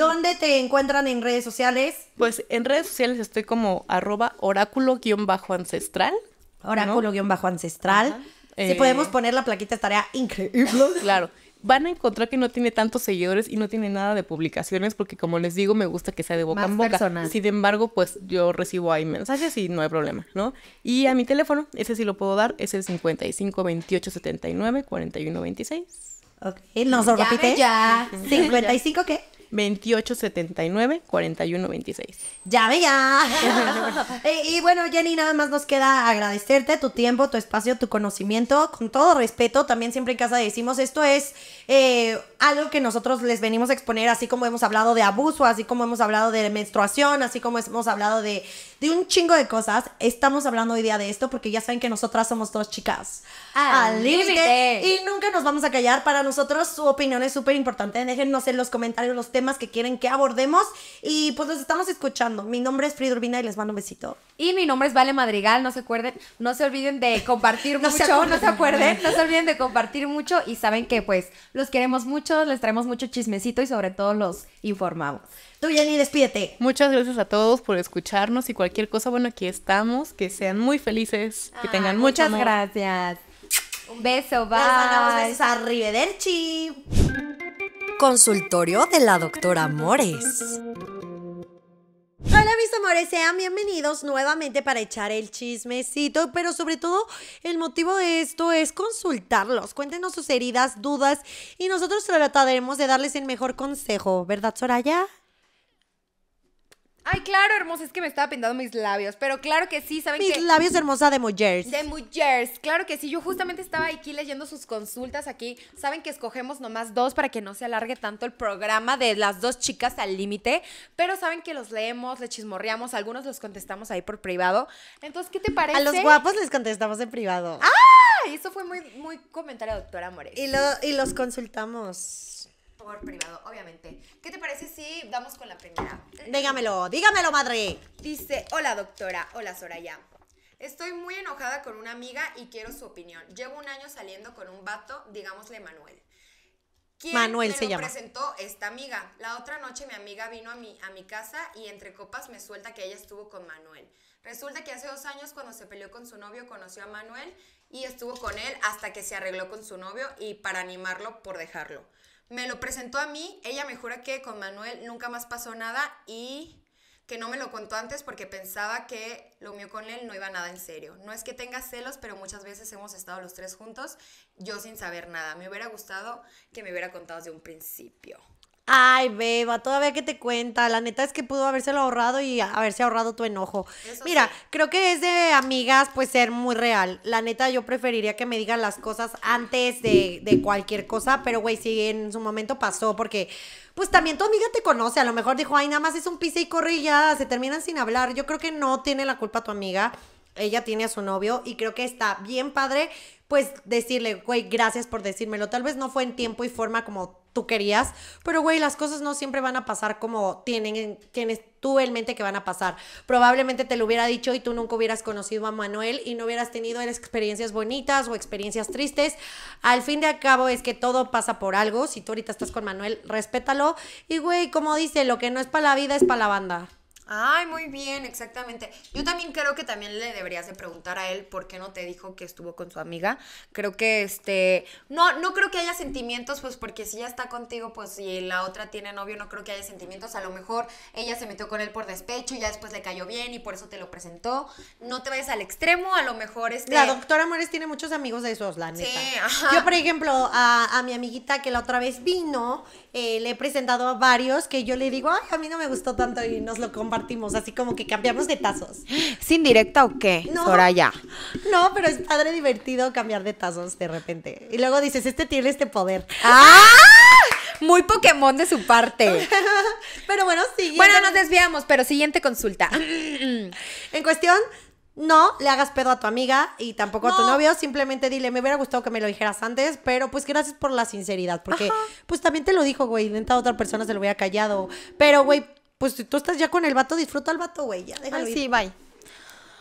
¿Dónde te encuentran en redes sociales? Pues en redes sociales estoy como arroba oráculo-ancestral. Oráculo-ancestral. Si eh, podemos poner la plaquita estaría increíble. Claro. Van a encontrar que no tiene tantos seguidores y no tiene nada de publicaciones porque como les digo me gusta que sea de boca en boca. Sin embargo, pues yo recibo ahí mensajes y no hay problema, ¿no? Y a mi teléfono, ese sí lo puedo dar, es el 55 28 79 Ok, nos lo repite. Ya. 55 qué? 2879-4126. Ya ve y, eh, y bueno, Jenny, nada más nos queda agradecerte tu tiempo, tu espacio, tu conocimiento. Con todo respeto, también siempre en casa decimos, esto es eh, algo que nosotros les venimos a exponer, así como hemos hablado de abuso, así como hemos hablado de menstruación, así como hemos hablado de de un chingo de cosas. Estamos hablando hoy día de esto porque ya saben que nosotras somos dos chicas al límite y nunca nos vamos a callar. Para nosotros su opinión es súper importante. Déjennos en los comentarios los temas que quieren que abordemos y pues los estamos escuchando. Mi nombre es Frida Urbina y les mando un besito. Y mi nombre es Vale Madrigal, no se acuerden, no se olviden de compartir mucho, no se acuerden, no se olviden de compartir mucho y saben que pues los queremos mucho, les traemos mucho chismecito y sobre todo los informamos. Tú, Jenny, despídete. Muchas gracias a todos por escucharnos y cualquier cosa, bueno, aquí estamos, que sean muy felices, que tengan muchas gracias. Un beso, bye. Les mandamos besos Consultorio de la doctora Mores sean bienvenidos nuevamente para echar el chismecito, pero sobre todo el motivo de esto es consultarlos. Cuéntenos sus heridas, dudas y nosotros trataremos de darles el mejor consejo, ¿verdad, Soraya? Ay, claro, hermosa, es que me estaba pintando mis labios, pero claro que sí, ¿saben Mis labios hermosa de mujeres. De mujeres, claro que sí. Yo justamente estaba aquí leyendo sus consultas aquí. Saben que escogemos nomás dos para que no se alargue tanto el programa de las dos chicas al límite, pero saben que los leemos, le chismorreamos, algunos los contestamos ahí por privado. Entonces, ¿qué te parece? A los guapos les contestamos en privado. ¡Ah! Eso fue muy, muy comentario, doctora More. Y, y los consultamos por privado, obviamente. ¿Qué te parece si vamos con la primera? Dígamelo, dígamelo, madre. Dice, hola doctora, hola Soraya. Estoy muy enojada con una amiga y quiero su opinión. Llevo un año saliendo con un vato, digámosle Manuel. ¿Quién Manuel se lo presentó esta amiga. La otra noche mi amiga vino a mi, a mi casa y entre copas me suelta que ella estuvo con Manuel. Resulta que hace dos años cuando se peleó con su novio conoció a Manuel y estuvo con él hasta que se arregló con su novio y para animarlo por dejarlo me lo presentó a mí, ella me jura que con Manuel nunca más pasó nada y que no me lo contó antes porque pensaba que lo mío con él no iba nada en serio. No es que tenga celos, pero muchas veces hemos estado los tres juntos, yo sin saber nada. Me hubiera gustado que me hubiera contado desde un principio. Ay, beba, todavía que te cuenta. La neta es que pudo habérselo ahorrado y haberse ahorrado tu enojo. Mira, creo que es de amigas, pues ser muy real. La neta, yo preferiría que me digan las cosas antes de, de cualquier cosa, pero güey, sí, en su momento pasó, porque pues también tu amiga te conoce. A lo mejor dijo, ay, nada más es un pise y corre se terminan sin hablar. Yo creo que no tiene la culpa tu amiga. Ella tiene a su novio y creo que está bien padre, pues decirle, güey, gracias por decírmelo. Tal vez no fue en tiempo y forma como tú querías, pero güey, las cosas no siempre van a pasar como tienen, tienes tú en mente que van a pasar. Probablemente te lo hubiera dicho y tú nunca hubieras conocido a Manuel y no hubieras tenido experiencias bonitas o experiencias tristes. Al fin de cabo es que todo pasa por algo. Si tú ahorita estás con Manuel, respétalo. Y güey, como dice, lo que no es para la vida es para la banda. Ay, muy bien, exactamente. Yo también creo que también le deberías de preguntar a él por qué no te dijo que estuvo con su amiga. Creo que este, no, no creo que haya sentimientos, pues porque si ya está contigo, pues si la otra tiene novio, no creo que haya sentimientos. A lo mejor ella se metió con él por despecho y ya después le cayó bien y por eso te lo presentó. No te vayas al extremo, a lo mejor este. La doctora Mores tiene muchos amigos de esos, la neta. Sí, Yo, por ejemplo, a, mi amiguita que la otra vez vino, eh, le he presentado a varios que yo le digo, ay, a mí no me gustó tanto y nos lo compartimos así como que cambiamos de tazos. ¿Sin directa o qué? No, Soraya. No, pero es padre divertido cambiar de tazos de repente. Y luego dices, este tiene este poder. ¡Ah! Muy Pokémon de su parte. pero bueno, sí Bueno, nos desviamos, pero siguiente consulta. en cuestión no le hagas pedo a tu amiga y tampoco a tu novio, simplemente dile, me hubiera gustado que me lo dijeras antes, pero pues gracias por la sinceridad, porque pues también te lo dijo, güey, intenta a otra persona se lo hubiera callado, pero güey, pues si tú estás ya con el vato, disfruta al vato, güey. Ya, déjalo sí, bye.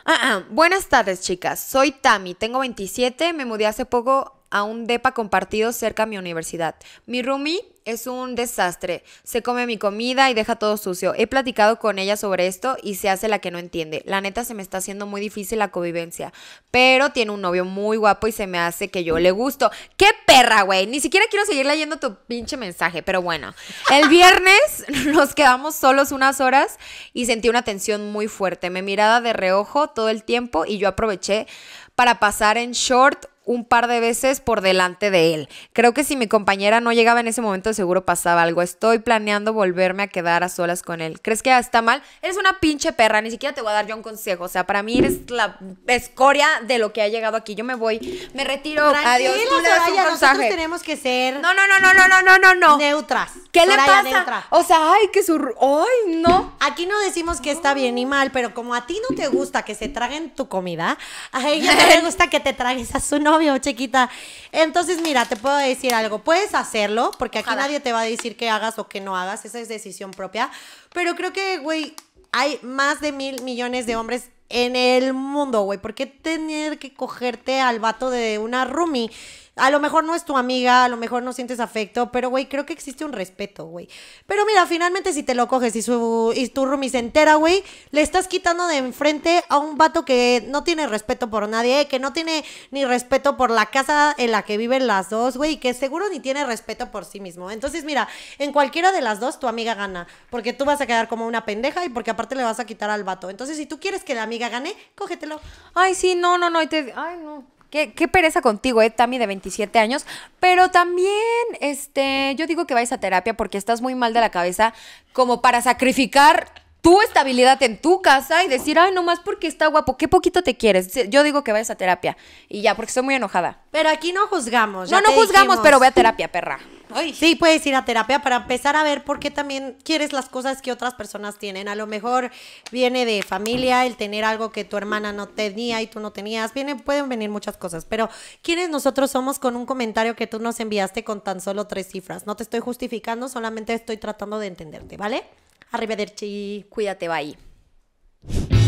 Ah, ah, buenas tardes, chicas. Soy Tami, tengo 27, me mudé hace poco a un depa compartido cerca de mi universidad. Mi roomie es un desastre. Se come mi comida y deja todo sucio. He platicado con ella sobre esto y se hace la que no entiende. La neta se me está haciendo muy difícil la convivencia. Pero tiene un novio muy guapo y se me hace que yo le gusto. ¡Qué perra, güey! Ni siquiera quiero seguir leyendo tu pinche mensaje, pero bueno. El viernes nos quedamos solos unas horas y sentí una tensión muy fuerte. Me miraba de reojo todo el tiempo y yo aproveché para pasar en short un par de veces por delante de él. Creo que si mi compañera no llegaba en ese momento, seguro pasaba algo. Estoy planeando volverme a quedar a solas con él. ¿Crees que está mal? Eres una pinche perra, ni siquiera te voy a dar yo un consejo. O sea, para mí eres la escoria de lo que ha llegado aquí. Yo me voy, me retiro. Adiós. Tú nosotros tenemos que ser. No, no, no, no, no, no, no, no, Neutras. ¿Qué le pasa? O sea, ay, qué su. Ay, no. Aquí no decimos que está bien ni mal, pero como a ti no te gusta que se traguen tu comida, a ella no le gusta que te tragues a su nombre chiquita. Entonces, mira, te puedo decir algo. Puedes hacerlo, porque aquí nadie te va a decir que hagas o que no hagas. Esa es decisión propia. Pero creo que, güey, hay más de mil millones de hombres en el mundo, güey. ¿Por qué tener que cogerte al vato de una roomie? A lo mejor no es tu amiga, a lo mejor no sientes afecto, pero güey, creo que existe un respeto, güey. Pero mira, finalmente si te lo coges y, su, y tu roomie se entera, güey, le estás quitando de enfrente a un vato que no tiene respeto por nadie, que no tiene ni respeto por la casa en la que viven las dos, güey, y que seguro ni tiene respeto por sí mismo. Entonces, mira, en cualquiera de las dos tu amiga gana, porque tú vas a quedar como una pendeja y porque aparte le vas a quitar al vato. Entonces, si tú quieres que la amiga gane, cógetelo. Ay, sí, no, no, no, y te... Ay, no. Qué, pereza contigo, eh, Tami, de 27 años. Pero también, este, yo digo que vais a terapia porque estás muy mal de la cabeza como para sacrificar tu estabilidad en tu casa y decir, ay, nomás porque está guapo, qué poquito te quieres. Yo digo que vayas a terapia y ya, porque estoy muy enojada. Pero aquí no juzgamos. no, no juzgamos, pero ve a terapia, perra. Sí, puedes ir a terapia para empezar a ver por qué también quieres las cosas que otras personas tienen. A lo mejor viene de familia, el tener algo que tu hermana no tenía y tú no tenías. Viene, pueden venir muchas cosas, pero ¿quiénes nosotros somos con un comentario que tú nos enviaste con tan solo tres cifras? No te estoy justificando, solamente estoy tratando de entenderte, ¿vale? Arrivederci. Cuídate, bye.